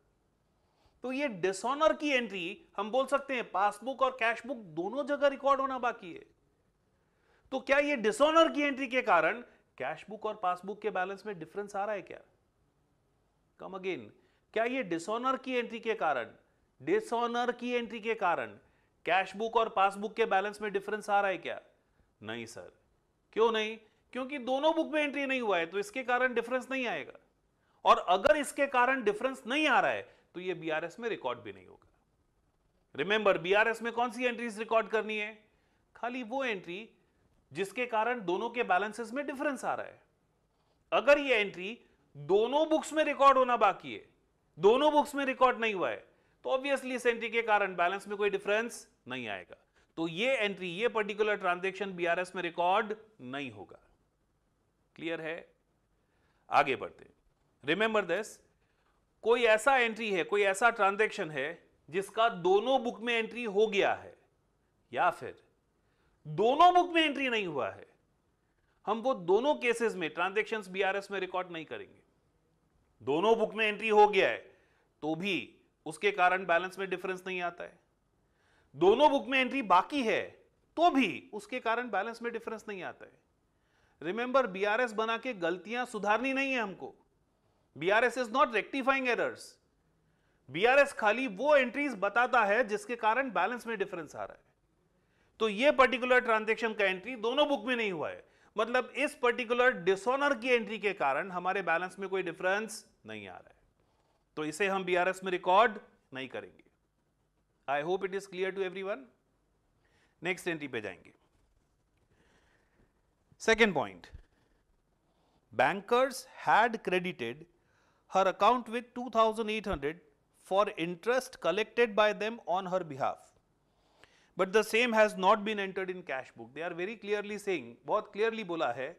तो ये डिसऑनर की एंट्री हम बोल सकते हैं पासबुक और कैश बुक दोनों जगह रिकॉर्ड होना बाकी है तो क्या ये डिसऑनर की एंट्री के कारण कैश बुक और पासबुक के बैलेंस में डिफरेंस आ रहा है क्या कम अगेन क्या ये डिसऑनर की एंट्री के कारण डिसऑनर की एंट्री के कारण कैश बुक और पासबुक के बैलेंस में डिफरेंस आ रहा है क्या नहीं सर क्यों नहीं क्योंकि दोनों बुक में एंट्री नहीं हुआ है तो इसके कारण डिफरेंस नहीं आएगा और अगर इसके कारण डिफरेंस नहीं आ रहा है तो ये बीआरएस में रिकॉर्ड भी नहीं होगा रिमेंबर बीआरएस में कौन सी एंट्रीज रिकॉर्ड करनी है खाली वो एंट्री जिसके कारण दोनों के बैलेंसेस में डिफरेंस आ रहा है अगर ये एंट्री दोनों बुक्स में रिकॉर्ड होना बाकी है दोनों बुक्स में रिकॉर्ड नहीं हुआ है तो ऑब्वियसली इस एंट्री के कारण बैलेंस में कोई डिफरेंस नहीं आएगा तो ये एंट्री ये पर्टिकुलर ट्रांजेक्शन बीआरएस में रिकॉर्ड नहीं होगा क्लियर है आगे बढ़ते रिमेंबर दिस कोई ऐसा एंट्री है कोई ऐसा ट्रांजेक्शन है जिसका दोनों बुक में एंट्री हो गया है या फिर दोनों बुक में एंट्री नहीं हुआ है हम वो दोनों केसेस में ट्रांजेक्शन बीआरएस में रिकॉर्ड नहीं करेंगे दोनों बुक में एंट्री हो गया है तो भी उसके कारण बैलेंस में डिफरेंस नहीं आता है दोनों बुक में एंट्री बाकी है तो भी उसके कारण बैलेंस में डिफरेंस नहीं आता है रिमेंबर बीआरएस बना के गलतियां सुधारनी नहीं है हमको BRS is not rectifying errors BRS खाली वो एंट्रीज बताता है जिसके कारण बैलेंस में डिफरेंस आ रहा है तो ये पर्टिकुलर ट्रांजेक्शन का एंट्री दोनों बुक में नहीं हुआ है मतलब इस पर्टिकुलर डिसऑनर की एंट्री के कारण हमारे बैलेंस में कोई डिफरेंस नहीं आ रहा है तो इसे हम बीआरएस में रिकॉर्ड नहीं करेंगे I hope it is clear to one next entry पे जाएंगे Second point, bankers had credited her account with 2800 for interest collected by them on her behalf. But the same has not been entered in cash book. They are very clearly saying, बहुत clearly बोला है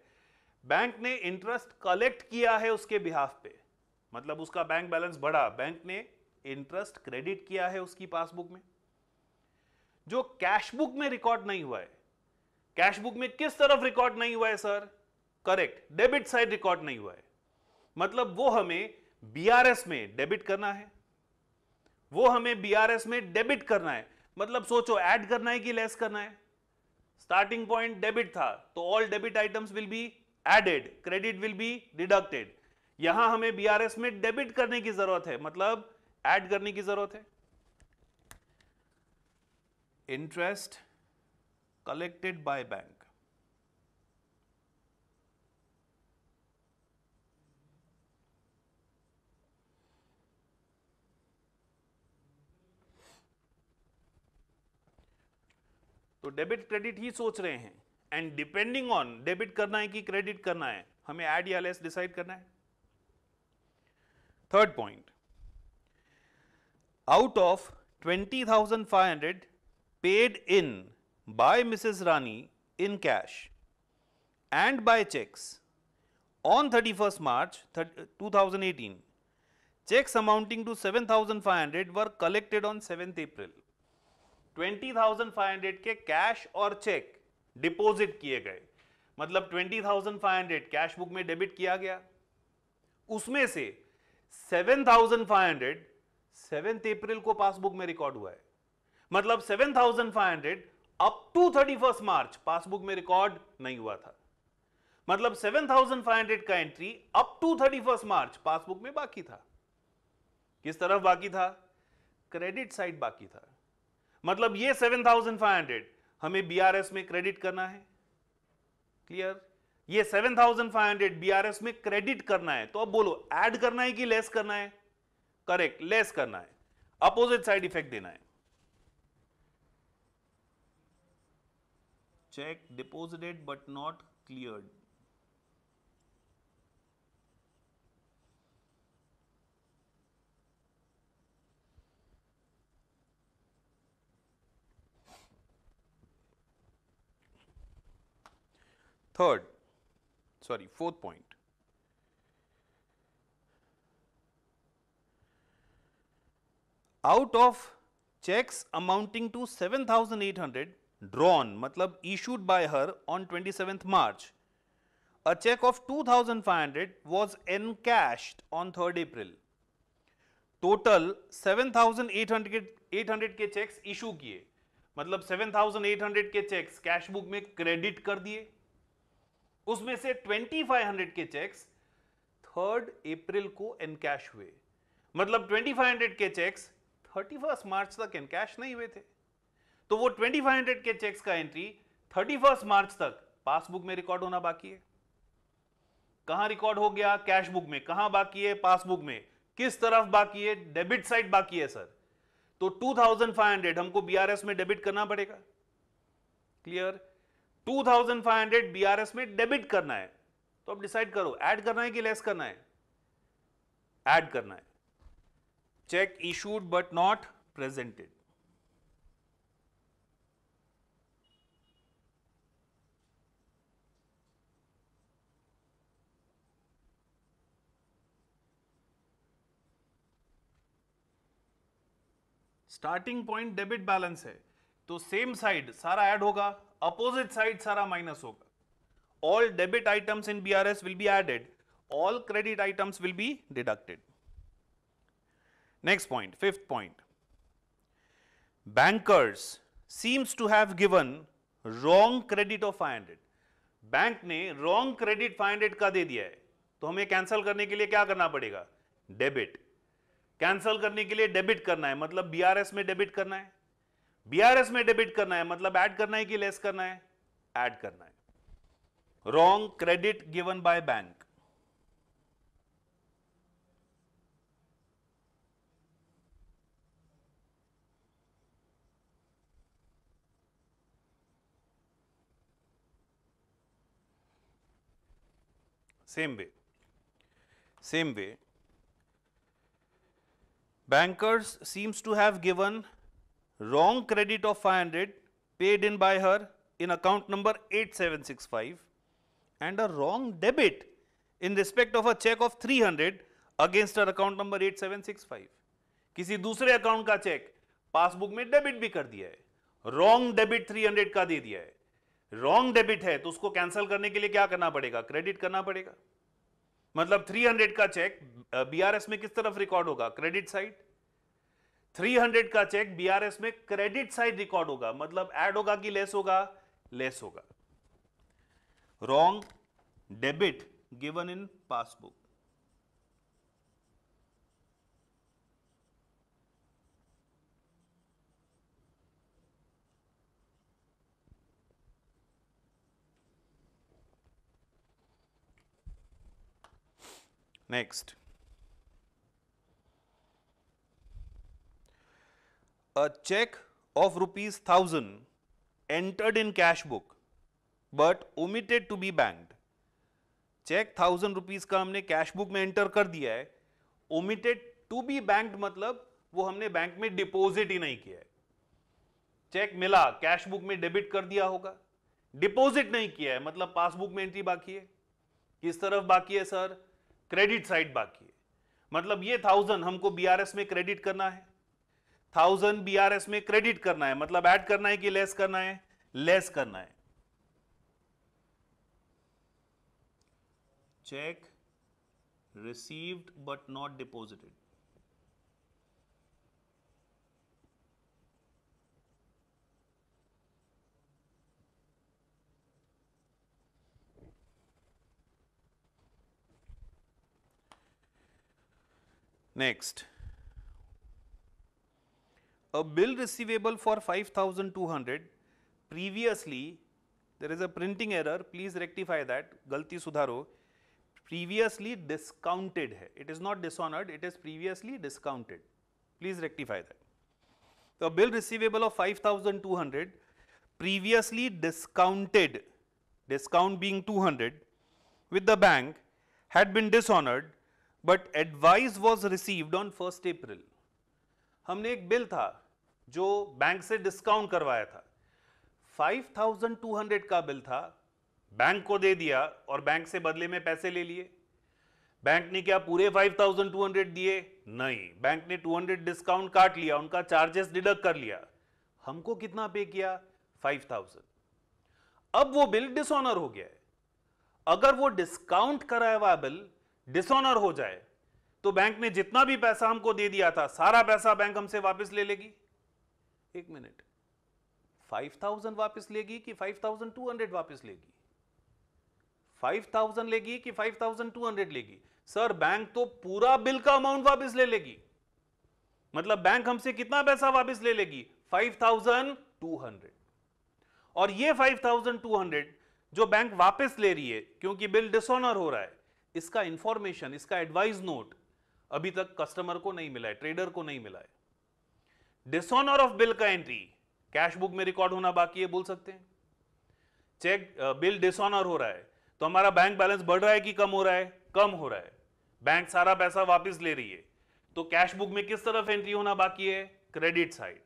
bank ने interest collect किया है उसके behalf पे मतलब उसका bank balance बढ़ा bank ने इंटरेस्ट क्रेडिट किया है उसकी पासबुक में जो कैश बुक में रिकॉर्ड नहीं हुआ है कैश बुक में किस तरफ रिकॉर्ड नहीं हुआ है sir correct debit side record नहीं हुआ है मतलब वो हमें बीआरएस में डेबिट करना है वो हमें बीआरएस में डेबिट करना है मतलब सोचो ऐड करना है कि लेस करना है स्टार्टिंग पॉइंट डेबिट था तो all debit items will be added credit will be deducted यहां हमें बीआरएस में डेबिट करने की जरूरत है मतलब ऐड करने की जरूरत है इंटरेस्ट collected by bank. तो डेबिट क्रेडिट ही सोच रहे हैं एंड डिपेंडिंग ऑन डेबिट करना है कि क्रेडिट करना है हमें एड या लेस डिसाइड करना है third point out of twenty thousand five hundred paid in by Mrs. Rani in cash and by checks on 31st March 2018. Checks amounting to 7,500 were collected on 7th April. 20,500 के cash और check deposit किए गए मतलब 20,500 cash book में debit किया गया उसमें से 7,500 सेवेंथ अप्रैल को पासबुक में रिकॉर्ड हुआ है मतलब 7,500 up to thirty first March passbook में रिकॉर्ड नहीं हुआ था मतलब 7,500 का entry up to thirty first March passbook में बाकी था किस तरफ बाकी था क्रेडिट साइड बाकी था मतलब ये 7,500 हमें बीआरएस में क्रेडिट करना है क्लियर ये 7,500 बीआरएस में क्रेडिट करना है तो अब बोलो ऐड करना है कि लेस करना है करेक्ट लेस करना है अपोजिट साइड इफेक्ट देना है check deposited but not cleared. Third, sorry, fourth point. Out of checks amounting to 7800, drawn मतलब issued by her on seventh March an check on third was total seven thousand eight hundred eight hundred के cheques issue किए मतलब hundred के cheques cash book में credit कर दिए उसमें से हंड्रेड के चेक्स थर्ड अप्रैल को एनकैश हुए मतलब हंड्रेड के चेक्स फर्स्ट मार्च तक एनकैश नहीं हुए थे तो वो 2500 के चेक्स का एंट्री 31 मार्च तक पासबुक में रिकॉर्ड होना बाकी है कहां रिकॉर्ड हो गया कैश बुक में कहां बाकी है पासबुक में किस तरफ बाकी है डेबिट साइड बाकी है सर तो 2500 हमको बीआरएस में डेबिट करना पड़ेगा क्लियर 2500 बीआरएस में डेबिट करना है तो अब डिसाइड करो ऐड करना है कि लेस करना है ऐड करना है cheque issued but not presented starting point debit balance है तो सेम साइड सारा ऐड होगा अपोजिट साइड सारा माइनस होगा all debit items in B R S will be added all credit items will be deducted next point fifth point bankers seems to have given wrong credit of 500 bank ने wrong credit 500 का दे दिया है तो हमें cancel करने के लिए क्या करना पड़ेगा डेबिट कैंसल करने के लिए डेबिट करना है मतलब बीआरएस में डेबिट करना है बीआरएस में डेबिट करना है मतलब ऐड करना है कि लेस करना है ऐड करना है wrong credit given by bank same way same way bankers seems to have given wrong credit of 500 paid in by her in account number 8765 and a wrong debit in respect of a check of 300 against her account number 8765 kisi dusre account ka check passbook mein debit bhi kar diya hai wrong debit 300 ka de diya hai wrong debit hai to usko cancel karne ke liye kya karna padega credit karna padega मतलब 300 का cheque BRS में किस तरफ record होगा credit side 300 का cheque BRS में credit side record होगा मतलब ऐड होगा कि लेस होगा लेस होगा wrong debit given in passbook Next. A check of rupees 1000 entered in cash book but omitted to be banked. Cheque thousand rupees का हमने कैश बुक में एंटर कर दिया है ओमिटेड टू बी बैंक मतलब वो हमने बैंक में डिपॉजिट ही नहीं किया है चेक मिला कैशबुक में डेबिट कर दिया होगा डिपॉजिट नहीं किया है मतलब पासबुक में एंट्री बाकी है किस तरफ बाकी है सर क्रेडिट साइड बाकी है मतलब ये थाउजेंड हमको बीआरएस में क्रेडिट करना है थाउजेंड बीआरएस में क्रेडिट करना है मतलब ऐड करना है कि लेस करना है लेस करना है cheque received but not deposited Next, a bill receivable for 5200 previously there is a printing error please rectify that galti sudharo previously discounted it is not dishonored it is previously discounted please rectify that the bill receivable of 5200 previously discounted discount being 200 with the bank had been dishonored but advice was received on first April हमने एक bill था जो bank से discount करवाया था 5,200 का bill था bank को दे दिया और बैंक से बदले में पैसे ले लिए बैंक ने क्या पूरे 5,200 दिए नहीं बैंक ने 200 डिस्काउंट काट लिया उनका चार्जेस डिडक्ट कर लिया हमको कितना पे किया 5,000 अब वो बिल डिसऑनर हो गया है अगर वो डिस्काउंट कराया हुआ बिल डिसऑनर हो जाए तो बैंक ने जितना भी पैसा हमको दे दिया था सारा पैसा बैंक हमसे वापस ले लेगी एक मिनट 5000 वापस लेगी कि 5200 वापस लेगी 5000 लेगी कि 5200 लेगी सर बैंक तो पूरा बिल का अमाउंट वापस ले लेगी मतलब बैंक हमसे कितना पैसा वापस ले लेगी 5200 और ये 5200 जो बैंक वापस ले रही है क्योंकि बिल डिसऑनर हो रहा है इसका इंफॉर्मेशन इसका एडवाइस नोट अभी तक कस्टमर को नहीं मिला है ट्रेडर को नहीं मिला है डिसऑनर ऑफ बिल का एंट्री कैश बुक में रिकॉर्ड होना बाकी है बोल सकते हैं चेक बिल डिसऑनर हो रहा है तो हमारा बैंक बैलेंस बढ़ रहा है कि कम हो रहा है कम हो रहा है बैंक सारा पैसा वापस ले रही है तो कैश बुक में किस तरफ एंट्री होना बाकी है क्रेडिट साइड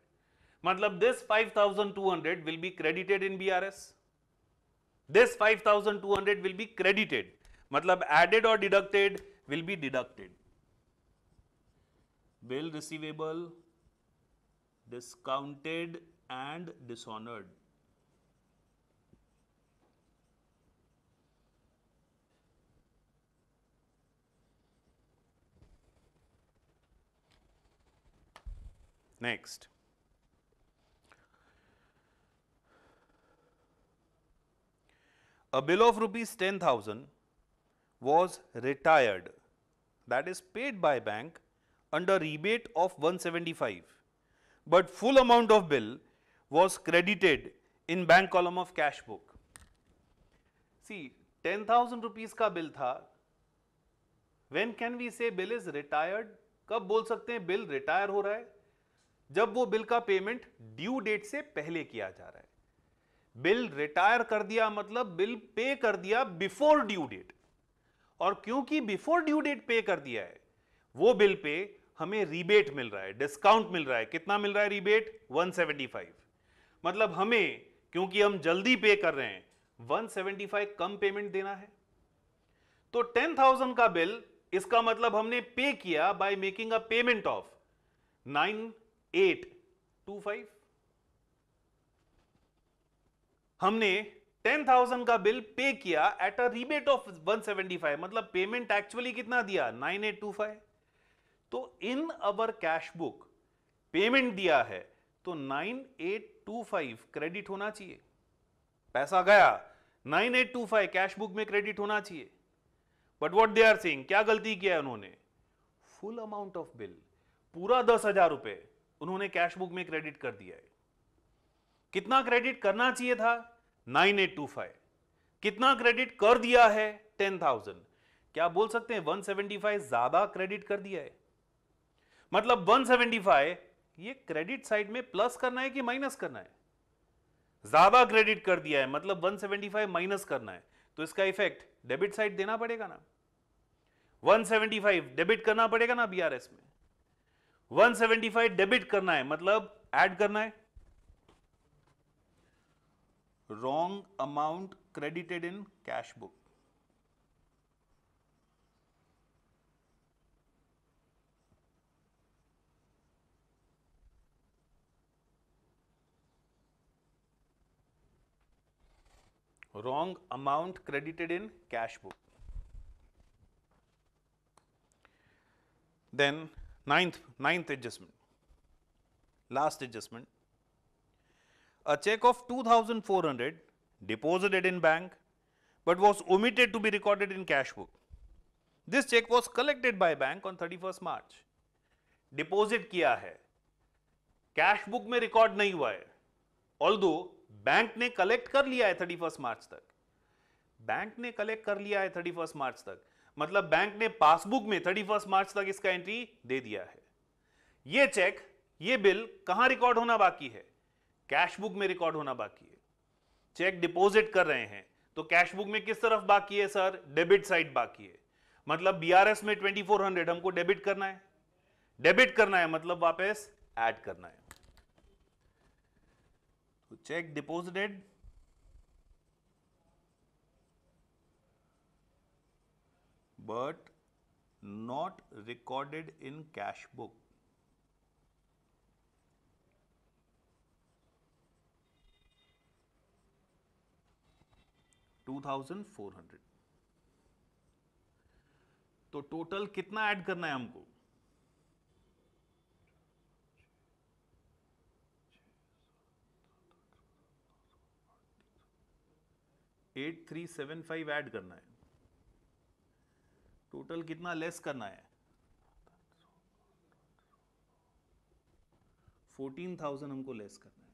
मतलब this 5200 will be credited in BRS this 5200 will be credited मतलब added or deducted will be deducted. Bill receivable, discounted and dishonored. Next. A bill of rupees 10,000 was retired that is paid by bank under rebate of 175 but full amount of bill was credited in bank column of cash book. See 10,000 rupees ka bill tha when can we say bill is retired kab bol sakte hain bill retire ho raha hai जब वो bill का payment due date से पहले किया जा रहा है bill retire कर दिया मतलब बिल पे कर दिया बिफोर ड्यू डेट और क्योंकि बिफोर ड्यू डेट पे कर दिया है वो बिल पे हमें रिबेट मिल रहा है डिस्काउंट मिल रहा है कितना मिल रहा है रिबेट 175 मतलब हमें क्योंकि हम जल्दी पे कर रहे हैं 175 कम पेमेंट देना है तो 10,000 का बिल इसका मतलब हमने पे किया by making a payment of 9825 हमने टेन थाउजेंड का बिल पे किया एट अ रिबेट ऑफ 175 मतलब पेमेंट एक्चुअली कितना दिया 9825 तो in our cash book payment दिया है तो 9825 क्रेडिट होना चाहिए पैसा गया 9825 कैश बुक में क्रेडिट होना चाहिए but what they are saying क्या गलती किया है उन्होंने फुल अमाउंट ऑफ बिल पूरा दस हजार रुपए उन्होंने कैश बुक में क्रेडिट कर दिया है कितना क्रेडिट करना चाहिए था नाइन एट टू फाइव कितना क्रेडिट कर दिया है टेन थाउजेंड क्या बोल सकते हैं वन सेवेंटी फाइव ज्यादा क्रेडिट कर दिया है मतलब वन सेवेंटी फाइव ये क्रेडिट साइड में प्लस करना है कि माइनस करना है ज्यादा क्रेडिट कर दिया है मतलब 175 माइनस करना है तो इसका इफेक्ट डेबिट साइड देना पड़ेगा ना 175 डेबिट करना पड़ेगा ना बीआरएस में 175 डेबिट करना है मतलब ऐड करना है wrong amount credited in cash book. Wrong amount credited in cash book. Then ninth, ninth adjustment, last adjustment a check of 2400 deposited in bank but was omitted to be recorded in cash book. This check was collected by bank on 31st March. Deposit kiya hai cash book mein record nahi hua hai although bank ne collect kar liya hai 31st march tak bank ne collect kar liya hai 31st march tak मतलब bank ने passbook में 31 मार्च तक इसका entry दे दिया है यह check यह bill कहां रिकॉर्ड होना बाकी है कैश बुक में रिकॉर्ड होना बाकी है चेक डिपॉजिट कर रहे हैं तो कैश बुक में किस तरफ बाकी है सर डेबिट साइड बाकी है मतलब बीआरएस में 2400 हमको डेबिट करना है डेबिट करना है मतलब वापस ऐड करना है तो cheque deposited but not recorded in cash book 2400 तो टोटल कितना ऐड करना है हमको eight three seven five add करना है टोटल कितना लेस करना है फोर्टीन थाउजेंड हमको लेस करना है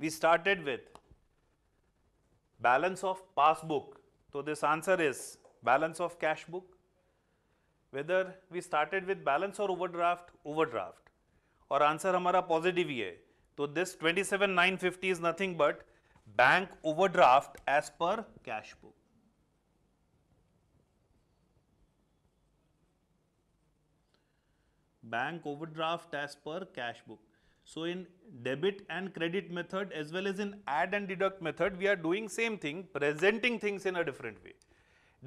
We started with balance of passbook. So, this answer is balance of cash book. Whether we started with balance or overdraft, overdraft Or answer, हमारा positive ही So this 27950 is nothing but bank overdraft as per cash book. bank overdraft as per cash book So in debit and credit method as well as in add and deduct method, we are doing same thing, presenting things in a different way.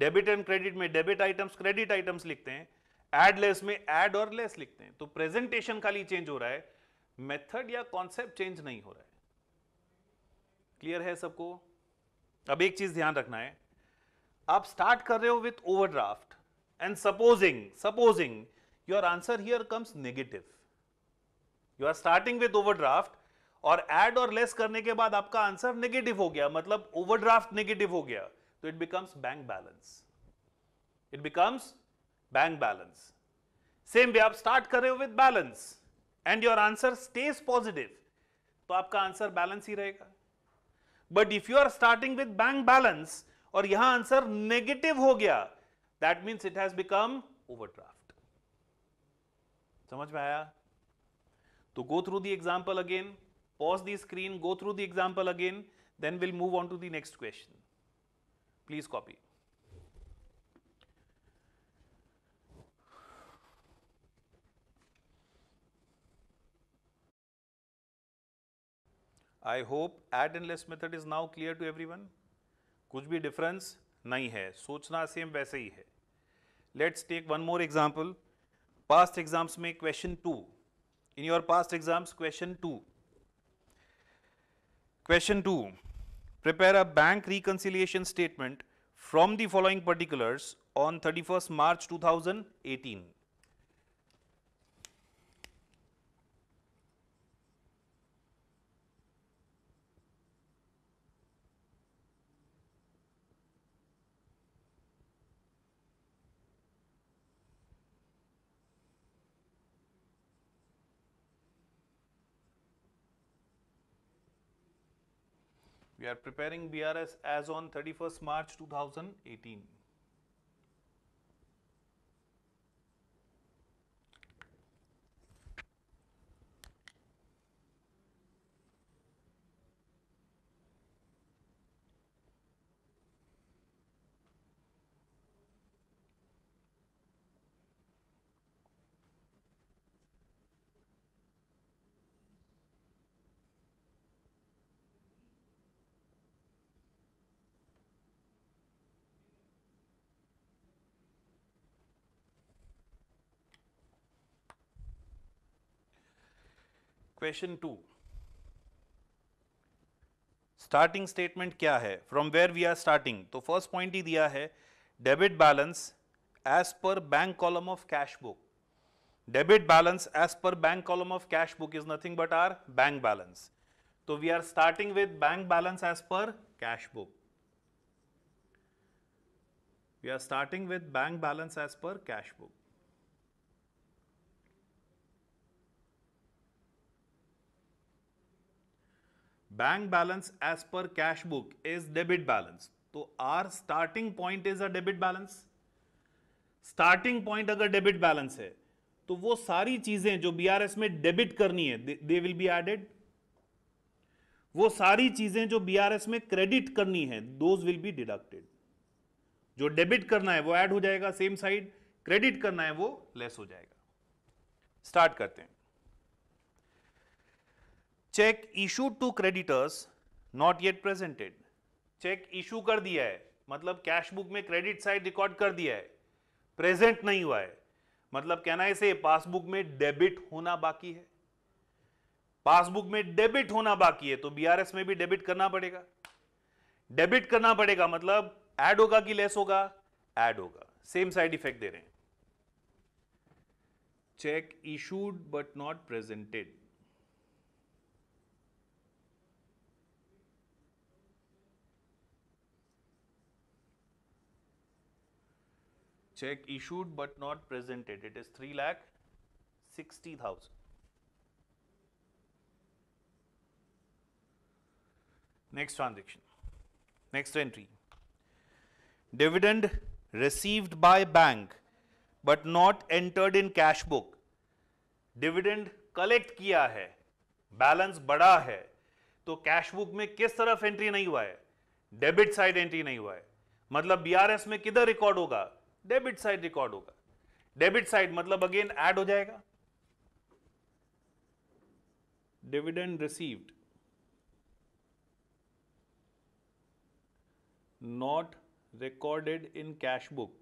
Debit and credit में debit items credit items लिखते हैं add less में add और less लिखते हैं तो presentation खाली change हो रहा है मेथड या कॉन्सेप्ट चेंज नहीं हो रहा है क्लियर है सबको अब एक चीज ध्यान रखना है आप स्टार्ट कर रहे हो with overdraft and supposing supposing your answer here comes negative you are starting over overdraft और एड और लेस करने के बाद आपका आंसर नेगेटिव हो गया मतलब ओवरड्राफ्ट नेगेटिव हो गया तो it becomes bank balance it becomes bank balance same way आप स्टार्ट कर रहे हो with balance and your answer stays positive तो आपका आंसर बैलेंस ही रहेगा but if you are starting with bank balance और यहां आंसर नेगेटिव हो गया that means it has become overdraft समझ में आया तो go through the example again pause the screen go through the example again then will move on to the next question please copy I hope add and less method is now clear to everyone कुछ भी difference नहीं है सोचना same वैसे ही है let's take one more example past exams में question two in your past exams question 2. Question 2 prepare a bank reconciliation statement from the following particulars on 31st March 2018. are preparing BRS as on 31st March 2018. Question two starting statement क्या है from where we are starting तो first point ही दिया है debit balance as per bank column of cash book debit balance as per bank column of cash book is nothing but our bank balance तो we are starting with bank balance as per cash book we are starting with bank balance as per cash book bank balance as per cash book is debit balance तो our starting point is a debit balance starting point अगर debit balance है तो वो सारी चीजें जो BRS में debit करनी है दे विल बी एडेड वो सारी चीजें जो बीआरएस में क्रेडिट करनी है दोज विल बी डिडक्टेड जो डेबिट करना है वो ऐड हो जाएगा सेम साइड क्रेडिट करना है वो लेस हो जाएगा स्टार्ट करते हैं cheque issued to creditors not yet presented cheque issue कर दिया है मतलब कैश बुक में क्रेडिट साइड रिकॉर्ड कर दिया है प्रेजेंट नहीं हुआ है मतलब कहना है इसे पासबुक में डेबिट होना बाकी है पासबुक में डेबिट होना बाकी है तो बीआरएस में भी डेबिट करना पड़ेगा डेबिट करना पड़ेगा मतलब ऐड होगा कि लेस होगा ऐड होगा सेम साइड इफेक्ट दे रहे हैं cheque issued but not presented check issued but not presented it is 3 lakh 60000 next transaction next entry dividend received by bank but not entered in cash book dividend collect किया है balance बड़ा है तो cash book में किस तरफ entry नहीं हुआ है डेबिट साइड एंट्री नहीं हुआ है मतलब बीआरएस में किधर रिकॉर्ड होगा डेबिट साइड रिकॉर्ड होगा डेबिट साइड मतलब अगेन ऐड हो जाएगा dividend received not recorded in cash book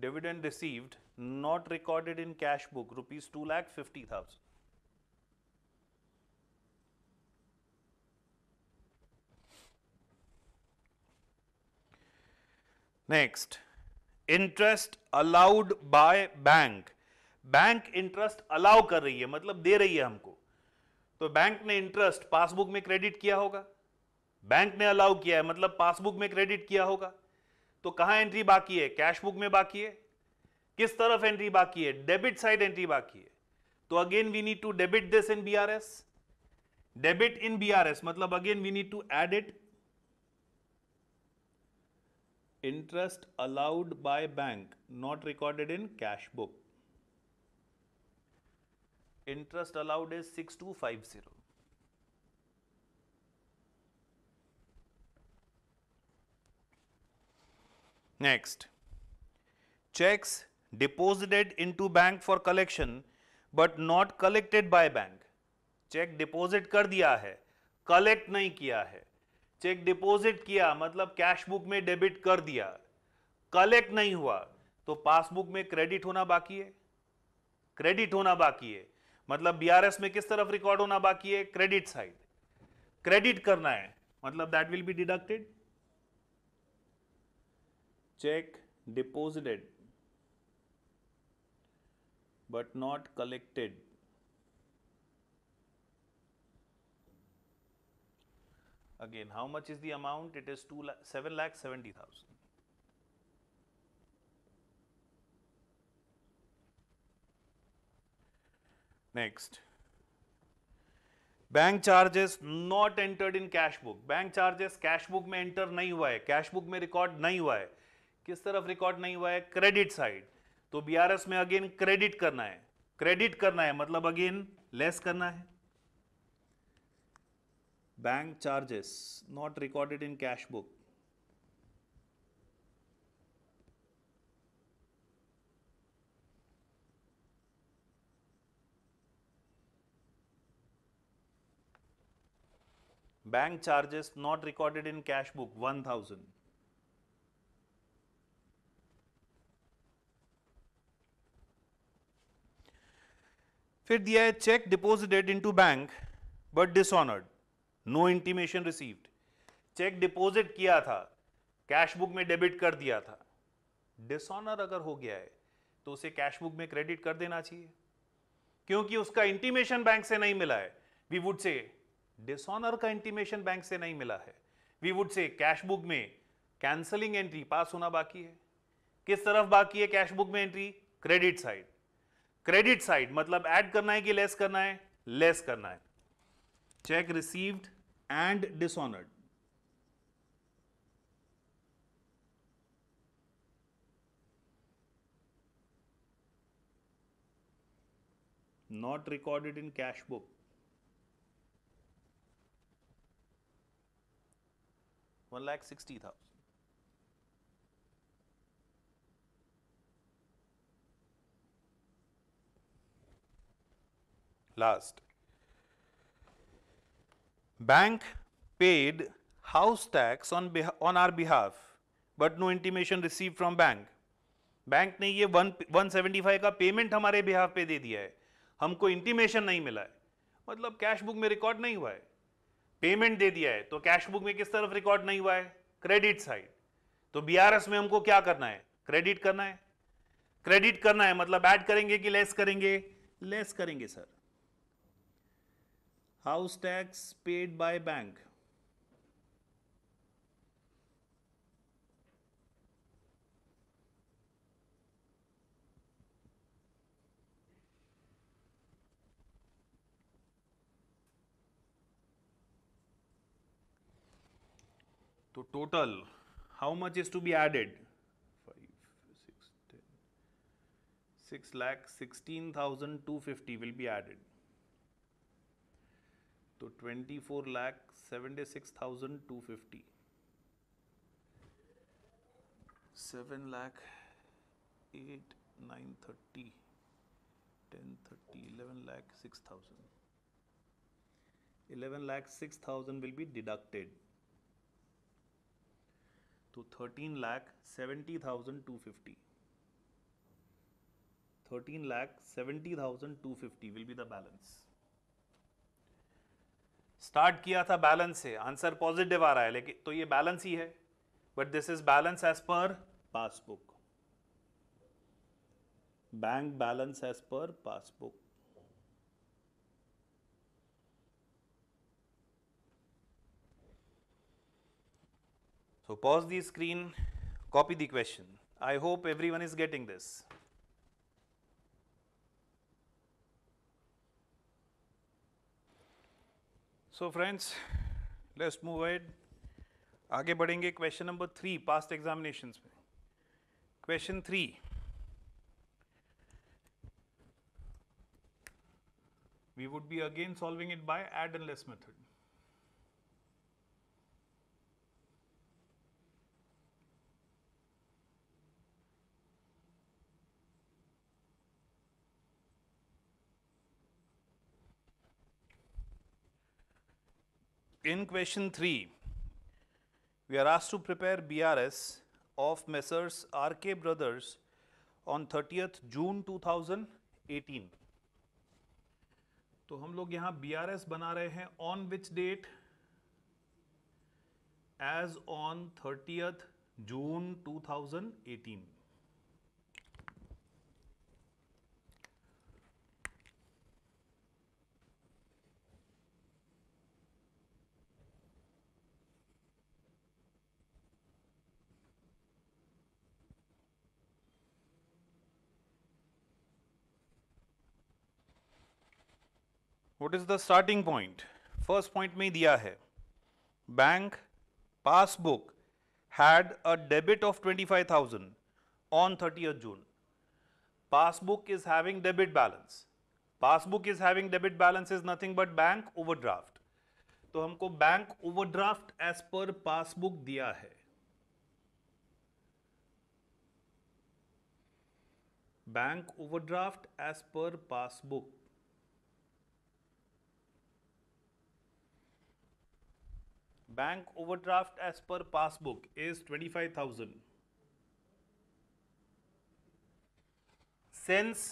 dividend received not recorded in cash book rupees two lakh fifty thousand next interest allowed by bank bank interest allow कर रही है मतलब दे रही है हमको तो बैंक ने इंटरेस्ट पासबुक में क्रेडिट किया होगा बैंक ने अलाउ किया है मतलब पासबुक में क्रेडिट किया होगा तो कहां एंट्री बाकी है कैश बुक में बाकी है किस तरफ एंट्री बाकी है डेबिट साइड एंट्री बाकी है तो again we need to debit this in B debit in B मतलब again we need to add it interest allowed by bank not recorded in cash book interest allowed is 6250 next checks deposited into bank for collection but not collected by bank check deposit कर दिया है collect नहीं किया है check deposit किया मतलब cash book में debit कर दिया कलेक्ट नहीं हुआ तो पासबुक में क्रेडिट होना बाकी है क्रेडिट होना बाकी है मतलब बीआरएस में किस तरफ रिकॉर्ड होना बाकी है क्रेडिट साइड क्रेडिट करना है मतलब that will be deducted cheque deposited but not collected Again, how much is the amount? It is 2 lakh, 7 lakh 70,000. Next, bank charges not entered in cash book bank charges cash book में enter नहीं हुआ है cash book में record नहीं हुआ है किस तरफ रिकॉर्ड नहीं हुआ है क्रेडिट साइड तो बीआरएस में अगेन क्रेडिट करना है क्रेडिट करना है मतलब अगेन लेस करना है bank charges not recorded in cash book bank charges not recorded in cash book 1000 फिर दिया है cheque deposited into bank but dishonoured no intimation received cheque deposit किया था कैश बुक में डेबिट कर दिया था डिसऑनर अगर हो गया है तो उसे कैश बुक में क्रेडिट कर देना चाहिए क्योंकि उसका इंटीमेशन बैंक से नहीं मिला है वी वुड से डिसऑनर का इंटीमेशन बैंक से नहीं मिला है we would say cash book में कैंसलिंग एंट्री पास होना बाकी है किस तरफ बाकी है कैश बुक में entry credit side credit side मतलब ऐड करना है कि लेस करना है लेस करना है cheque received and dishonored. Not recorded in cash book. One lakh sixty thousand. Last, Bank paid house tax on on our behalf, but no intimation received from bank. Bank ने ये one 175 का payment हमारे behalf पे दे दिया है हमको intimation नहीं मिला है मतलब कैश बुक में रिकॉर्ड नहीं हुआ है पेमेंट दे दिया है तो कैश बुक में किस तरफ रिकॉर्ड नहीं हुआ है क्रेडिट साइड तो बीआरएस में हमको क्या करना है क्रेडिट करना है क्रेडिट करना है मतलब ऐड करेंगे कि लेस करेंगे लेस करेंगे sir house tax paid by bank So total how much is to be added 5 6 10 6 lakh 16250 will be added तो twenty four lakh seventy six thousand two fifty seven lakh eight nine thirty ten thirty eleven lakh six thousand eleven lakh six thousand will be deducted तो thirteen lakh seventy thousand two fifty thirteen lakh seventy thousand two fifty will be the balance start किया था balance से answer positive आ रहा है लेकिन तो ये balance ही है but this is balance as per passbook bank balance as per passbook pause the screen copy the question I hope everyone is getting this so friends let's move add आगे बढ़ेंगे question number three past examination में question three we would be again solving it by add and less method In question 3, we are asked to prepare BRS of Messrs. R.K. Brothers on 30th June 2018. तो हम लोग यहाँ BRS बना रहे हैं on which date? As on 30th June 2018. What is the starting point first point में ही दिया है bank passbook had a debit of twenty five thousand on thirty June passbook is having debit balance passbook is having debit balance is nothing but bank overdraft तो हमको bank overdraft as per passbook दिया है bank overdraft as per passbook bank as per passbook is twenty five thousand since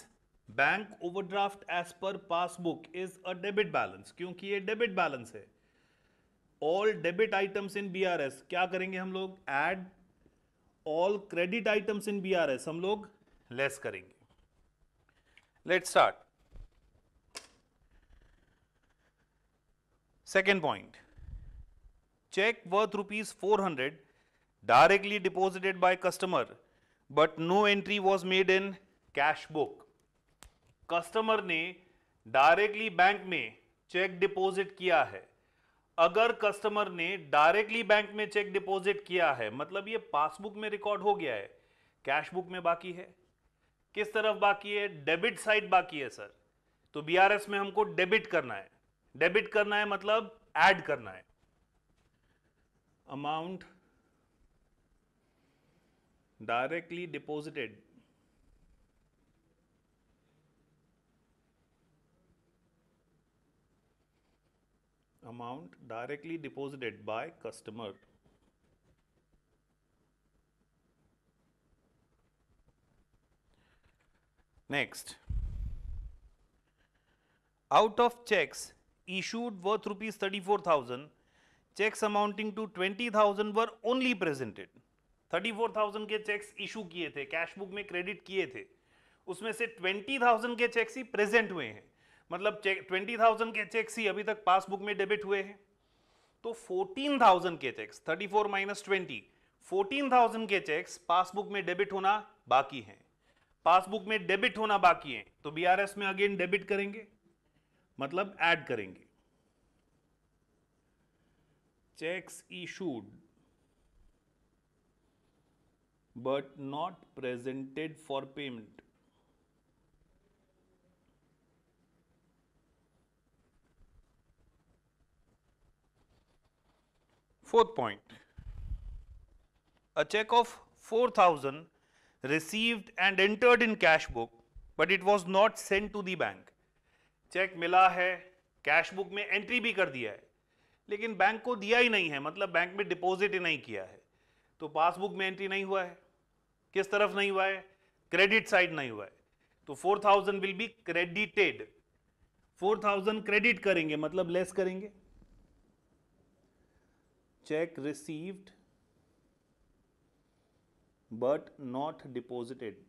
bank overdraft as per passbook is a debit balance क्योंकि ये debit balance है all debit items in B R S क्या करेंगे हम लोग add all credit items in B R S हम लोग less करेंगे let start second point check worth rupees 400 directly deposited by customer but no entry was made in cash book customer ने directly bank में cheque deposit किया है अगर customer ने directly bank में चेक डिपॉजिट किया है मतलब ये पासबुक में रिकॉर्ड हो गया है कैश बुक में बाकी है किस तरफ बाकी है डेबिट साइड बाकी है सर तो बीआरएस में हमको डेबिट करना है डेबिट करना है मतलब ऐड करना है amount directly deposited amount directly deposited by customer next out of checks issued worth rupees 34000 cheques amounting to twenty thousand were only presented thirty four thousand के चेक्स इशू किए थे कैश बुक में credit किए थे उसमें से twenty thousand के cheques ही प्रेजेंट हुए हैं मतलब ट्वेंटी थाउजेंड के चेक्स ही अभी तक पासबुक में डेबिट हुए हैं तो फोर्टीन थाउजेंड के cheques thirty four minus twenty fourteen thousand के चेक्स पासबुक में डेबिट होना बाकी हैं पासबुक में डेबिट होना बाकी है तो बीआरएस में अगेन डेबिट करेंगे मतलब ऐड करेंगे checks issued but not presented for payment. Fourth point, a check of 4000 received and entered in cash book but it was not sent to the bank. check mila hai cash book mein entry bhi kar diya hai लेकिन bank को दिया ही नहीं है मतलब bank में deposit ही नहीं किया है तो पासबुक में एंट्री नहीं हुआ है किस तरफ नहीं हुआ है क्रेडिट साइड नहीं हुआ है तो 4000 विल बी क्रेडिटेड 4000 क्रेडिट करेंगे मतलब लेस करेंगे cheque received but not deposited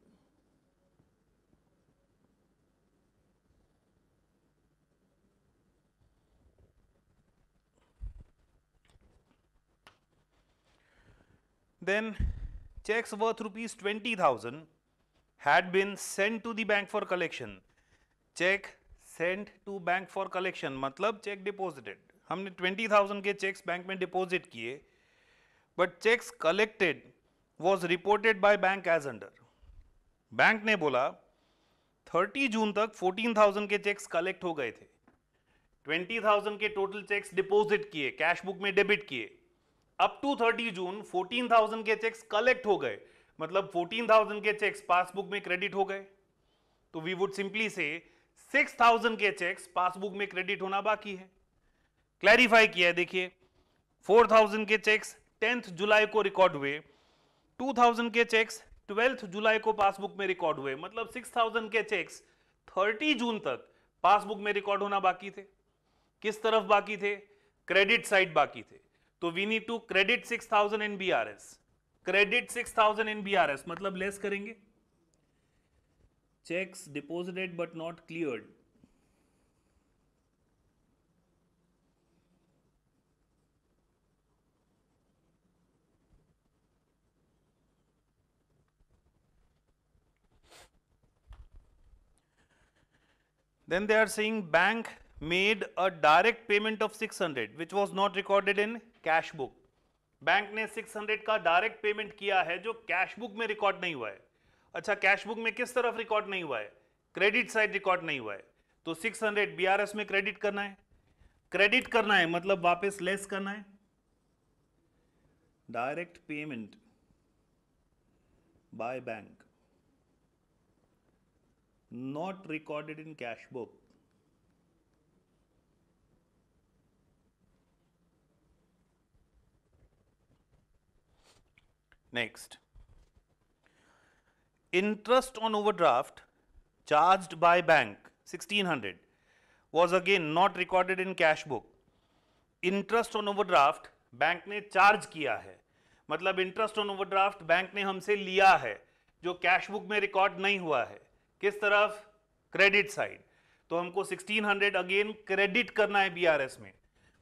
then checks worth rupees 20000 had been sent to the bank for collection check sent to bank for collection मतलब check deposited हमने 20000 के checks bank में deposit किए but checks collected was reported by bank as under bank ने बोला 30 जून तक 14,000 के cheques collect हो गए थे 20,000 के टोटल चेक्स डिपॉजिट किए कैश बुक में डेबिट किए अप टू 30 जून 14,000 के चेक्स कलेक्ट हो गए मतलब 14,000 के चेक्स पासबुक में क्रेडिट हो गए तो वी वुड सिंपली से 6,000 के चेक्स पासबुक में क्रेडिट होना बाकी है क्लैरिफाई किया है देखिए 4,000 के चेक्स 10th जुलाई को रिकॉर्ड हुए 2,000 के चेक्स 12th जुलाई को पासबुक में रिकॉर्ड हुए मतलब 6,000 के चेक्स 30 जून तक पासबुक में रिकॉर्ड होना बाकी थे किस तरफ बाकी थे क्रेडिट साइड बाकी थे तो we need to credit six thousand in B R S credit six thousand in B R S मतलब लेस करेंगे cheques deposited but not cleared then they are saying bank made a direct payment of 600 which was not recorded in cash book bank ने 600 का direct payment किया है जो cash book में record नहीं हुआ है अच्छा कैश बुक में किस तरफ रिकॉर्ड नहीं हुआ है क्रेडिट साइड रिकॉर्ड नहीं हुआ है तो 600 हंड्रेड बीआरएस में क्रेडिट करना है क्रेडिट करना है मतलब वापस लेस करना है direct payment by bank not recorded in cash book Next, interest on overdraft charged by bank 1600 was again not recorded in cash book. Interest on overdraft bank ने चार्ज किया है मतलब इंटरेस्ट ऑन ओवरड्राफ्ट बैंक ने हमसे लिया है जो cash book में रिकॉर्ड नहीं हुआ है किस तरफ क्रेडिट साइड तो हमको 1600 अगेन क्रेडिट करना है बीआरएस में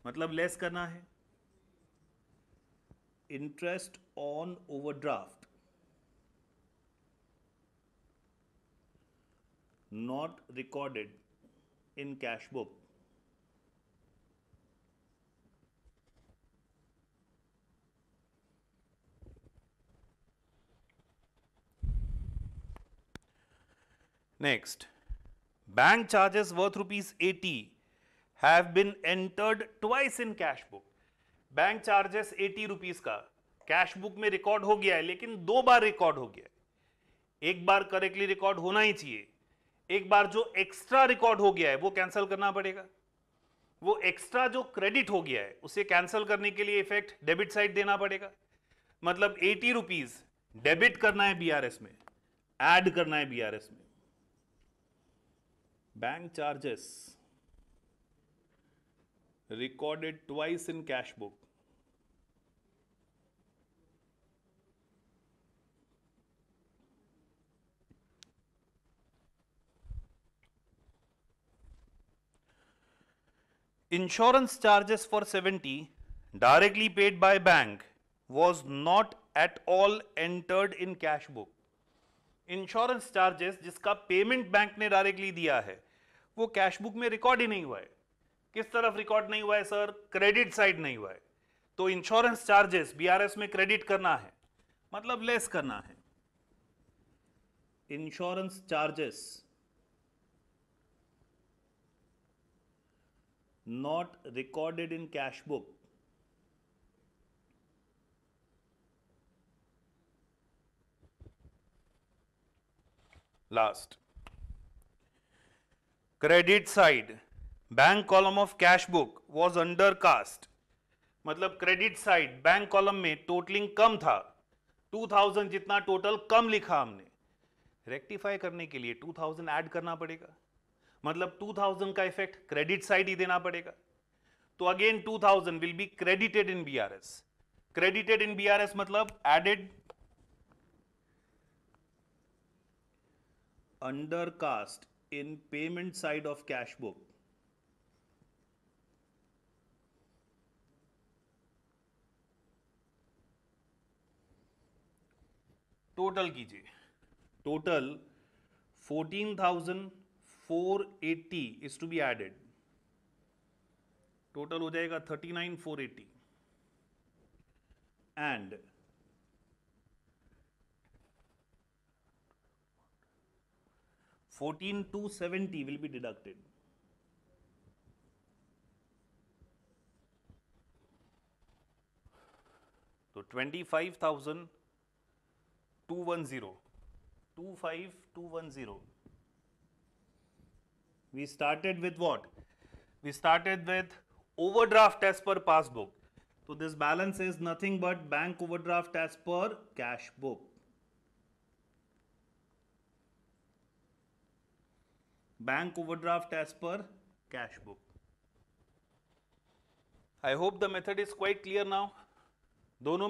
मतलब लेस करना है interest on overdraft not recorded in cash book next bank charges worth rupees 80 have been entered twice in cash book bank charges eighty rupees का कैश बुक में रिकॉर्ड हो गया है लेकिन दो बार रिकॉर्ड हो गया है एक बार करेक्टली रिकॉर्ड होना ही चाहिए एक बार जो एक्स्ट्रा रिकॉर्ड हो गया है वो कैंसिल करना पड़ेगा वो एक्स्ट्रा जो क्रेडिट हो गया है उसे कैंसिल करने के लिए इफेक्ट डेबिट साइड देना पड़ेगा मतलब एटी रुपीज डेबिट करना है बीआरएस में ऐड करना है बीआरएस में bank charges recorded twice in cash book insurance charges for seventy directly paid by bank was not at all entered in cash book insurance charges जिसका payment bank ने directly दिया है वो cash book में record ही नहीं हुआ है किस तरफ रिकॉर्ड नहीं हुआ है सर क्रेडिट साइड नहीं हुआ है तो insurance charges B R S में क्रेडिट करना है मतलब लेस करना है insurance charges not recorded in cash book last credit side bank column of cash book was under cast मतलब क्रेडिट साइड बैंक कॉलम में टोटलिंग कम था 2000 जितना टोटल कम लिखा हमने रेक्टिफाई करने के लिए 2000 ऐड करना पड़ेगा मतलब 2000 का इफेक्ट क्रेडिट साइड ही देना पड़ेगा तो again 2000 will be credited in BRS credited in BRS मतलब added under cast in payment side of cash book total कीजिए total fourteen thousand 480 is to be added total हो जाएगा 39480 and fourteen two seventy will be deducted तो twenty five thousand two one zero two five two one zero We started with what? We started with overdraft as per passbook. So this balance is nothing but bank overdraft as per cash book. Bank overdraft as per cash book. I hope the method is quite clear now.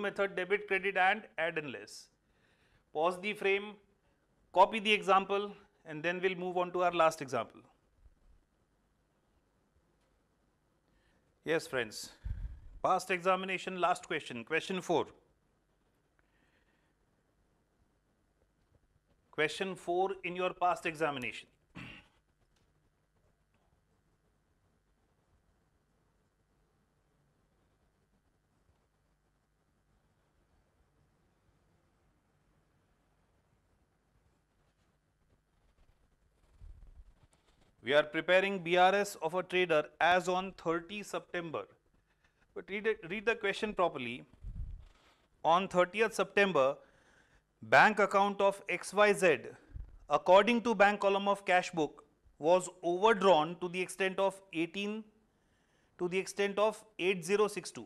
method debit credit and add and less. Pause the frame, copy the example, and then we'll move on to our last example. Yes, friends. Past examination, last question, question 4. Question 4 in your past examination. We are preparing BRS of a trader as on 30 September. But read, it, read the question properly. On 30th September, bank account of XYZ according to bank column of cash book was overdrawn to the extent of 18 to the extent of 8062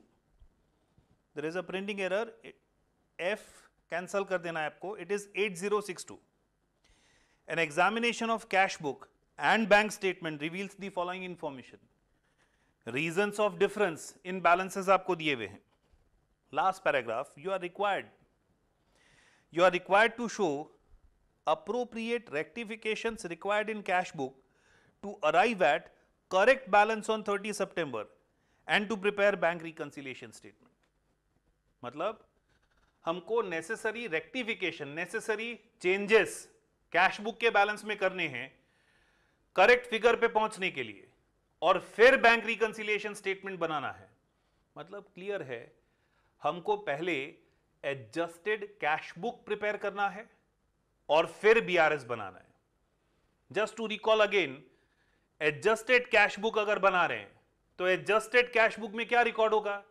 there is a printing error f cancel kar dena aapko it is 8062 an examination of cash book and bank statement reveals the following information. Reasons of difference in balances aapko diye hue hain Last paragraph, you are required. You are required to show appropriate rectifications required in cash book to arrive at correct balance on 30 September and to prepare bank reconciliation statement. matlab हमको necessary rectification necessary changes cash book के balance में करने हैं correct figure पे पहुंचने के लिए और फिर बैंक रिकंसिलियेशन स्टेटमेंट बनाना है मतलब क्लियर है हमको पहले एडजस्टेड कैश बुक प्रिपेयर करना है और फिर बीआरएस बनाना है just to recall again adjusted cash book अगर बना रहे हैं तो एडजस्टेड कैश बुक में क्या रिकॉर्ड होगा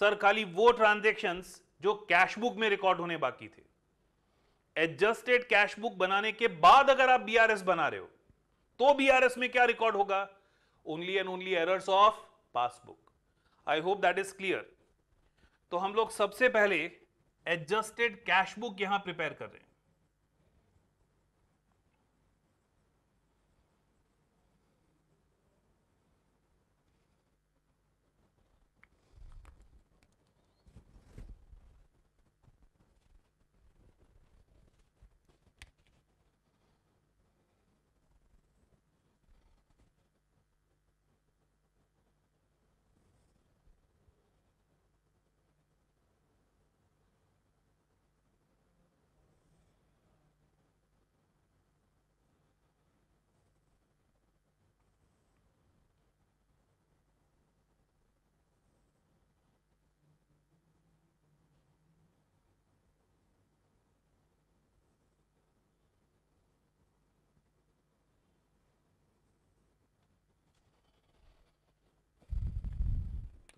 सर खाली वो ट्रांजेक्शन जो कैश बुक में रिकॉर्ड होने बाकी थे एडजस्टेड कैश बुक बनाने के बाद अगर आप बीआरएस बना रहे हो तो बीआरएस में क्या रिकॉर्ड होगा only and only errors of passbook I hope that is clear तो हम लोग सबसे पहले एडजस्टेड कैश बुक यहां प्रिपेयर कर रहे हैं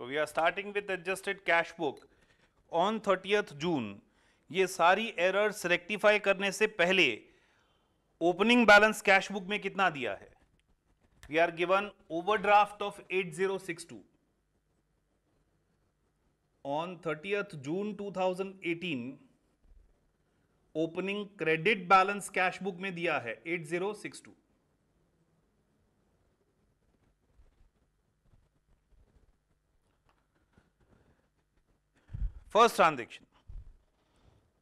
तो we are starting with adjusted cash book on thirty June ये सारी एरर्स रेक्टिफाई करने से पहले ओपनिंग बैलेंस कैश बुक में कितना दिया है we are given overdraft of 8062 on thirty June 2018 opening credit balance cash book में दिया है 8062 First transaction,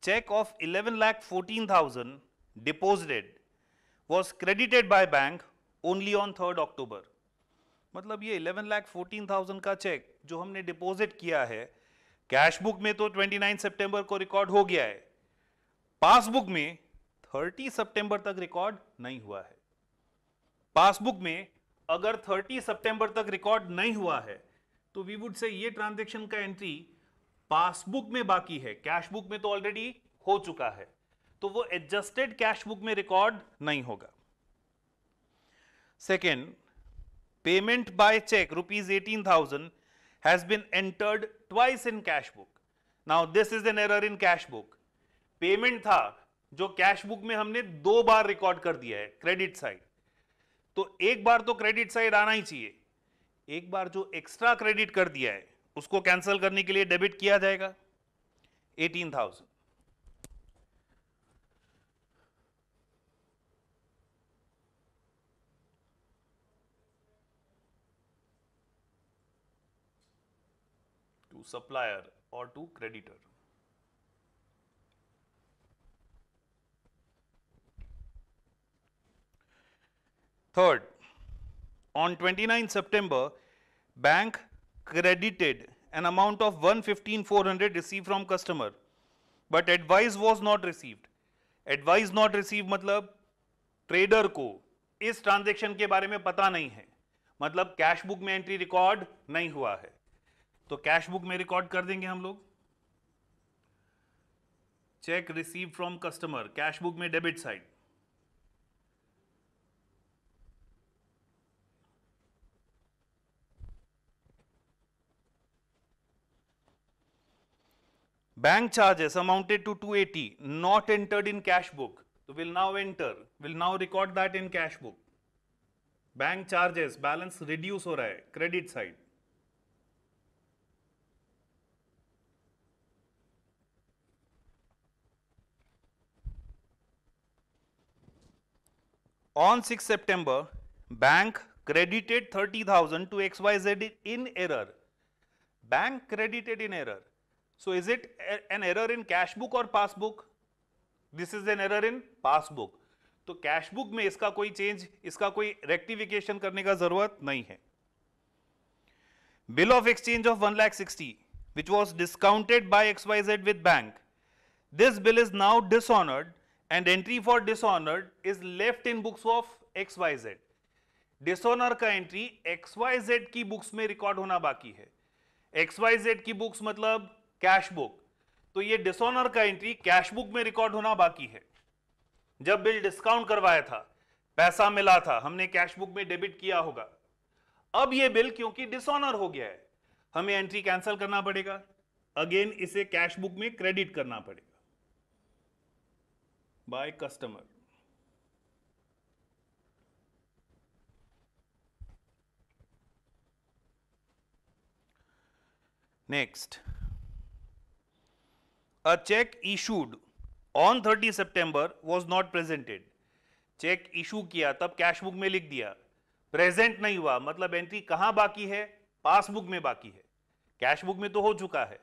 check of 11 lakh 14,000 deposited was credited by bank only on 3rd October. मतलब ये 11 14,000 का चेक जो हमने डिपॉजिट किया है कैश बुक में तो 29 सितंबर को रिकॉर्ड हो गया है पासबुक में 30 सितंबर तक रिकॉर्ड नहीं हुआ है पासबुक में अगर 30 सितंबर तक रिकॉर्ड नहीं हुआ है तो वी वुड से ये ट्रांजेक्शन का एंट्री पासबुक में बाकी है कैश बुक में तो ऑलरेडी हो चुका है तो वो एडजस्टेड कैश बुक में रिकॉर्ड नहीं होगा second payment by cheque rupees eighteen thousand has been entered twice in cash book now this is an error in cash book payment था जो कैश बुक में हमने दो बार रिकॉर्ड कर दिया है क्रेडिट साइड तो एक बार तो क्रेडिट साइड आना ही चाहिए एक बार जो एक्स्ट्रा क्रेडिट कर दिया है उसको कैंसिल करने के लिए डेबिट किया जाएगा एटीन थाउजेंड टू सप्लायर और to creditor on twenty 29 September bank credited an amount of 115,400 received from customer, but advice was not received. Advice not received मतलब ट्रेडर को इस ट्रांजेक्शन के बारे में पता नहीं है मतलब कैश बुक में एंट्री रिकॉर्ड नहीं हुआ है तो कैश बुक में रिकॉर्ड कर देंगे हम लोग cheque receive from customer cash book में debit side Bank charges amounted to 280, not entered in cash book. So, we will now enter, we will now record that in cash book. Bank charges, balance reduce हो रहा है, credit side. On 6 September, bank credited 30,000 to XYZ in error. Bank credited in error. So, is it an error in cash book or passbook? This is an error in passbook. तो cash book में इसका कोई change इसका कोई rectification करने का जरूरत नहीं है bill of exchange of one lakh sixty which was discounted by XYZ with bank this bill is now dishonoured and entry for dishonoured is left in books of XYZ dishonour का entry XYZ की books में record होना बाकी है XYZ की books मतलब cash book तो ये डिसऑनर का एंट्री कैश बुक में रिकॉर्ड होना बाकी है जब बिल डिस्काउंट करवाया था पैसा मिला था हमने कैश बुक में डेबिट किया होगा अब ये बिल क्योंकि डिसऑनर हो गया है हमें एंट्री कैंसिल करना पड़ेगा अगेन इसे कैश बुक में क्रेडिट करना पड़ेगा by customer next a check issued on 30 सितंबर was not presented cheque issue किया तब कैशबुक में लिख दिया प्रेजेंट नहीं हुआ मतलब एंट्री कहां बाकी है पासबुक में बाकी है कैशबुक में तो हो चुका है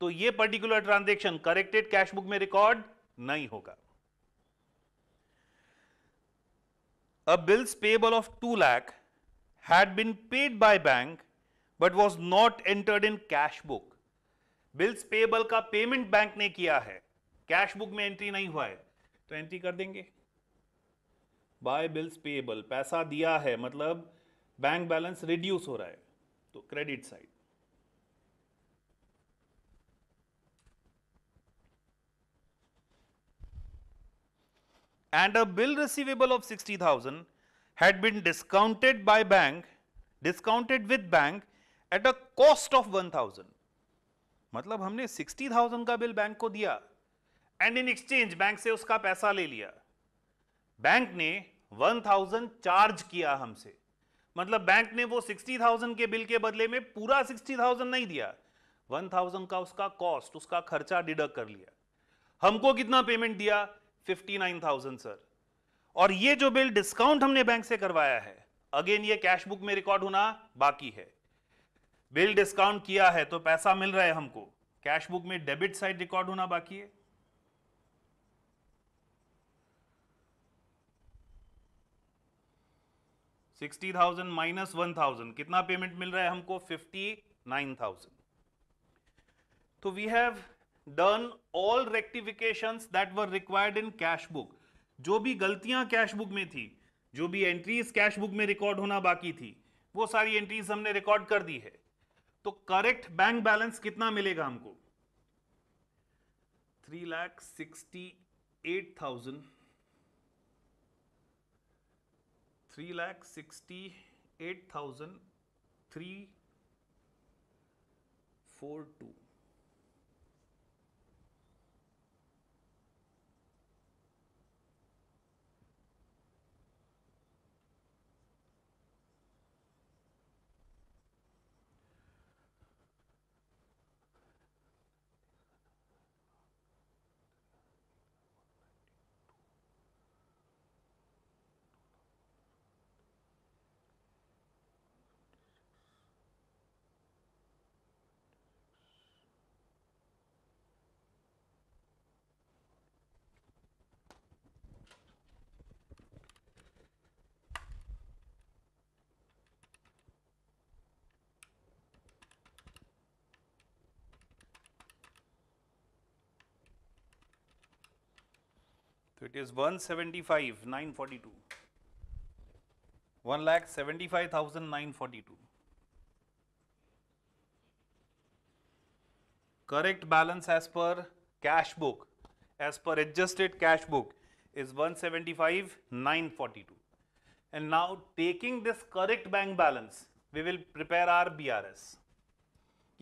तो ये पर्टिकुलर ट्रांजेक्शन करेक्टेड कैशबुक में रिकॉर्ड नहीं होगा a bills payable of two lakh had been paid by bank but was not entered in cash book bills payable का पेमेंट बैंक ने किया है कैश बुक में एंट्री नहीं हुआ है तो एंट्री कर देंगे बाय बिल्स पेबल पैसा दिया है मतलब बैंक बैलेंस रिड्यूस हो रहा है तो credit side and a bill receivable of sixty thousand had been discounted by bank discounted with bank at a cost of one thousand मतलब हमने सिक्सटी थाउजेंड का बिल बैंक को दिया एंड इन एक्सचेंज बैंक से उसका पैसा ले लिया बैंक ने वन थाउजेंड चार्ज किया हमसे मतलब बैंक ने वो सिक्सटी थाउजेंड के बिल के बदले में पूरा सिक्सटी थाउजेंड नहीं दिया वन थाउजेंड का उसका कॉस्ट उसका खर्चा डिडक्ट कर लिया हमको कितना पेमेंट दिया फिफ्टी नाइन थाउजेंड सर और ये जो बिल डिस्काउंट हमने बैंक से करवाया है अगेन ये कैश बुक में रिकॉर्ड होना बाकी है बिल डिस्काउंट किया है तो पैसा मिल रहा है हमको कैश बुक में डेबिट साइड रिकॉर्ड होना बाकी है sixty thousand minus one thousand कितना पेमेंट मिल रहा है हमको फिफ्टी नाइन थाउजेंड तो we have done all rectification that were required in cash book जो भी गलतियां कैश बुक में थी जो भी एंट्रीज कैश बुक में रिकॉर्ड होना बाकी थी वो सारी एंट्रीज हमने रिकॉर्ड कर दी है तो करेक्ट बैंक बैलेंस कितना मिलेगा हमको three lakh sixty eight thousand three lakh sixty eight thousand three four two So it is 175 942. 1 lakh 75,942. Correct balance as per cash book, as per adjusted cash book is 175 942. And now taking this correct bank balance, we will prepare our BRS.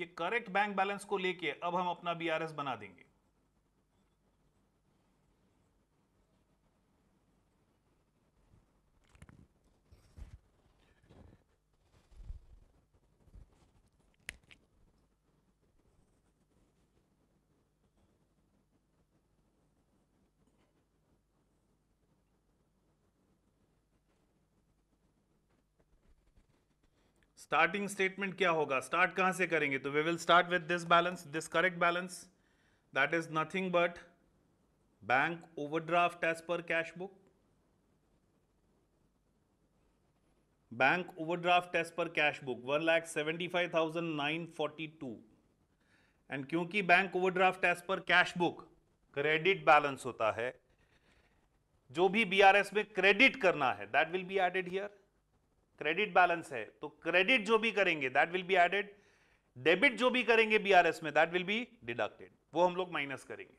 ये correct bank balance को लेके अब हम अपना BRS बना देंगे starting statement क्या होगा स्टार्ट कहां से करेंगे तो we will start with this balance this correct balance that is nothing but bank overdraft as per cash book bank overdraft as per cash book one lakh seventy five thousand nine forty two and क्योंकि bank overdraft as per cash book credit balance होता है जो भी BRS में credit करना है that will be added here credit balance है तो क्रेडिट जो भी करेंगे that will be added debit जो भी करेंगे बीआरएस में दैट विल बी डिडक्टेड वो हम लोग माइनस करेंगे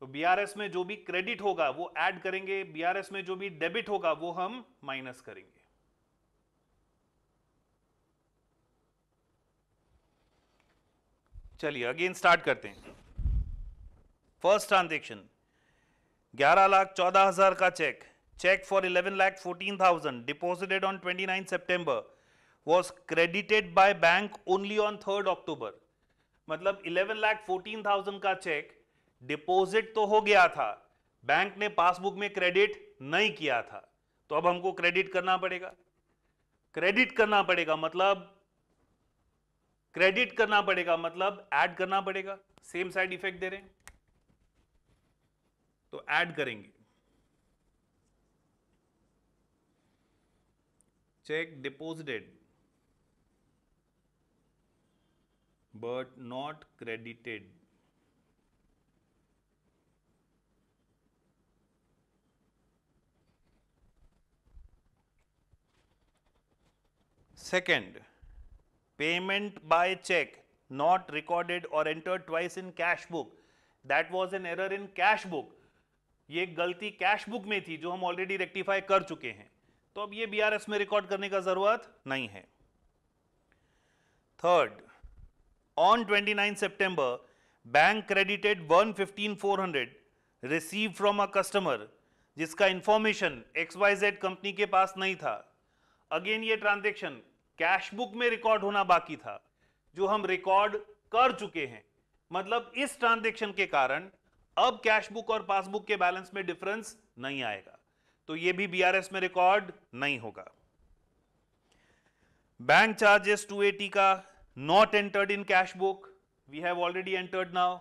तो बीआरएस में जो भी क्रेडिट होगा वो ऐड करेंगे बीआरएस में जो भी डेबिट होगा वो हम माइनस करेंगे चलिए अगेन स्टार्ट करते हैं फर्स्ट ट्रांजेक्शन ग्यारह लाख चौदह हजार का cheque check for 11 lakh 14000 deposited on 29 September was credited by bank only on 3rd October. मतलब 11 लाख 14000 का चेक डिपोजिट तो हो गया था बैंक ने पासबुक में क्रेडिट नहीं किया था तो अब हमको क्रेडिट करना पड़ेगा क्रेडिट करना पड़ेगा मतलब क्रेडिट करना पड़ेगा मतलब ऐड करना पड़ेगा सेम साइड इफेक्ट दे रहे हैं तो ऐड करेंगे check deposited but not credited second payment by check not recorded or entered twice in cash book that was an error in cash book ये गलती कैश बुक में थी जो हम ऑलरेडी रेक्टिफाई कर चुके हैं तो अब ये बीआरएस में रिकॉर्ड करने का जरूरत नहीं है थर्ड ऑन 29 सितंबर bank credited 115400 receive from a customer जिसका information X Y Z company के पास नहीं था अगेन ये ट्रांजेक्शन कैश बुक में रिकॉर्ड होना बाकी था जो हम रिकॉर्ड कर चुके हैं मतलब इस ट्रांजेक्शन के कारण अब कैश बुक और पासबुक के बैलेंस में डिफरेंस नहीं आएगा तो ये भी बीआरएस में रिकॉर्ड नहीं होगा बैंक चार्जेस 280 का not entered in cash book we have already entered now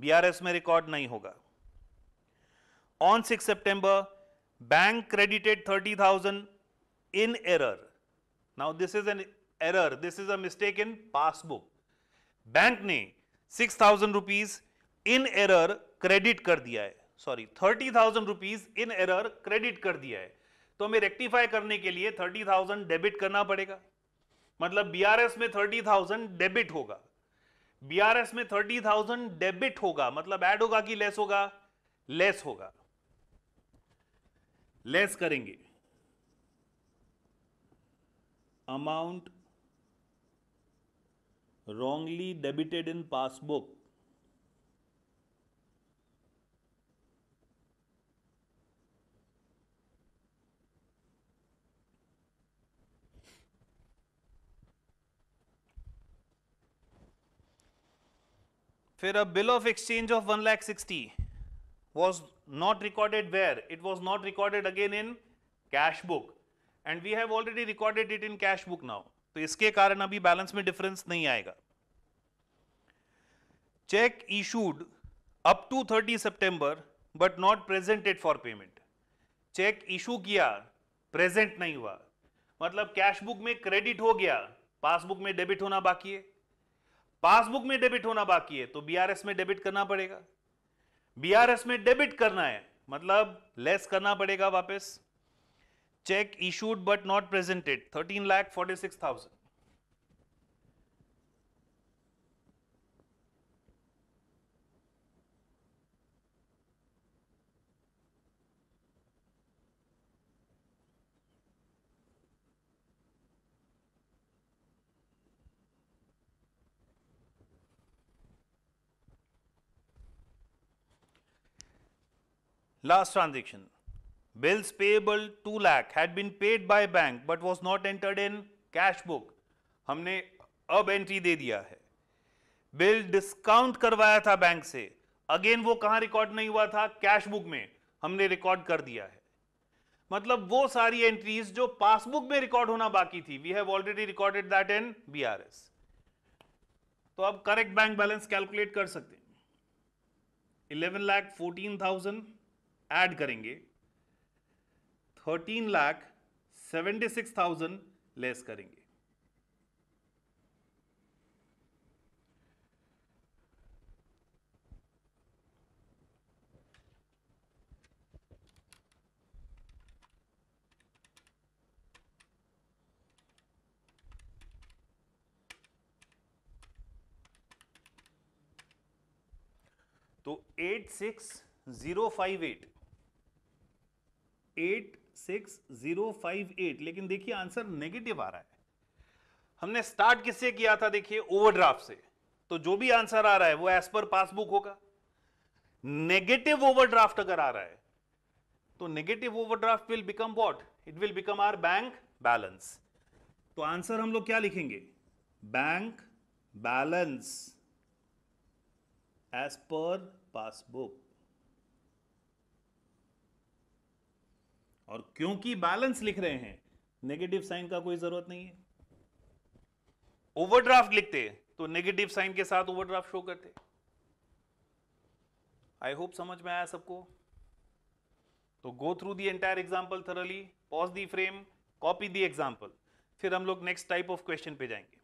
BRS में रिकॉर्ड नहीं होगा on six September bank credited 30,000 in error now this is an error this is a mistake in passbook bank ने six thousand rupees in error credit कर दिया है sorry thirty thousand rupees in error credit कर दिया है तो हमें rectify करने के लिए थर्टी थाउजेंड डेबिट करना पड़ेगा मतलब बीआरएस में थर्टी थाउजेंड डेबिट होगा बीआरएस में थर्टी थाउजेंड डेबिट होगा मतलब ऐड होगा कि लेस होगा लेस होगा लेस करेंगे amount wrongly debited in passbook फिर a bill of exchange of one lakh sixty was not recorded where it was not recorded again in cash book and we have already recorded it in cash book now तो इसके कारण अभी balance में difference नहीं आएगा cheque issued up to thirty September but not presented for payment cheque issue किया present नहीं हुआ मतलब कैश बुक में क्रेडिट हो गया पासबुक में डेबिट होना बाकी है पासबुक में डेबिट होना बाकी है तो बीआरएस में डेबिट करना पड़ेगा बीआरएस में डेबिट करना है मतलब लेस करना पड़ेगा वापस cheque issued but not presented thirteen lakh forty six thousand Last transaction, bills payable 2 lakh had been paid by bank but was not entered in cash book. हमने अब एंट्री दे दिया है बिल डिस्काउंट करवाया था बैंक से अगेन वो कहां record नहीं हुआ था कैश बुक में हमने रिकॉर्ड कर दिया है मतलब वो सारी एंट्रीज जो पासबुक में रिकॉर्ड होना बाकी थी we have already recorded that in BRS तो अब करेक्ट बैंक बैलेंस कैलकुलेट कर सकते हैं eleven lakh fourteen thousand add करेंगे thirteen lakh seventy six thousand less करेंगे तो eight six zero five eight eight six zero five eight लेकिन देखिए आंसर नेगेटिव आ रहा है हमने स्टार्ट किससे किया था देखिए ओवरड्राफ्ट से तो जो भी आंसर आ रहा है वो एज पर पासबुक होगा नेगेटिव ओवरड्राफ्ट अगर आ रहा है तो negative overdraft will become what it will become our bank balance तो आंसर हम लोग क्या लिखेंगे bank balance as per passbook और क्योंकि बैलेंस लिख रहे हैं नेगेटिव साइन का कोई जरूरत नहीं है ओवरड्राफ्ट लिखते तो नेगेटिव साइन के साथ ओवरड्राफ्ट शो करते आई होप समझ में आया सबको तो go through the entire example thoroughly pause the frame copy the example फिर हम लोग नेक्स्ट टाइप ऑफ क्वेश्चन पे जाएंगे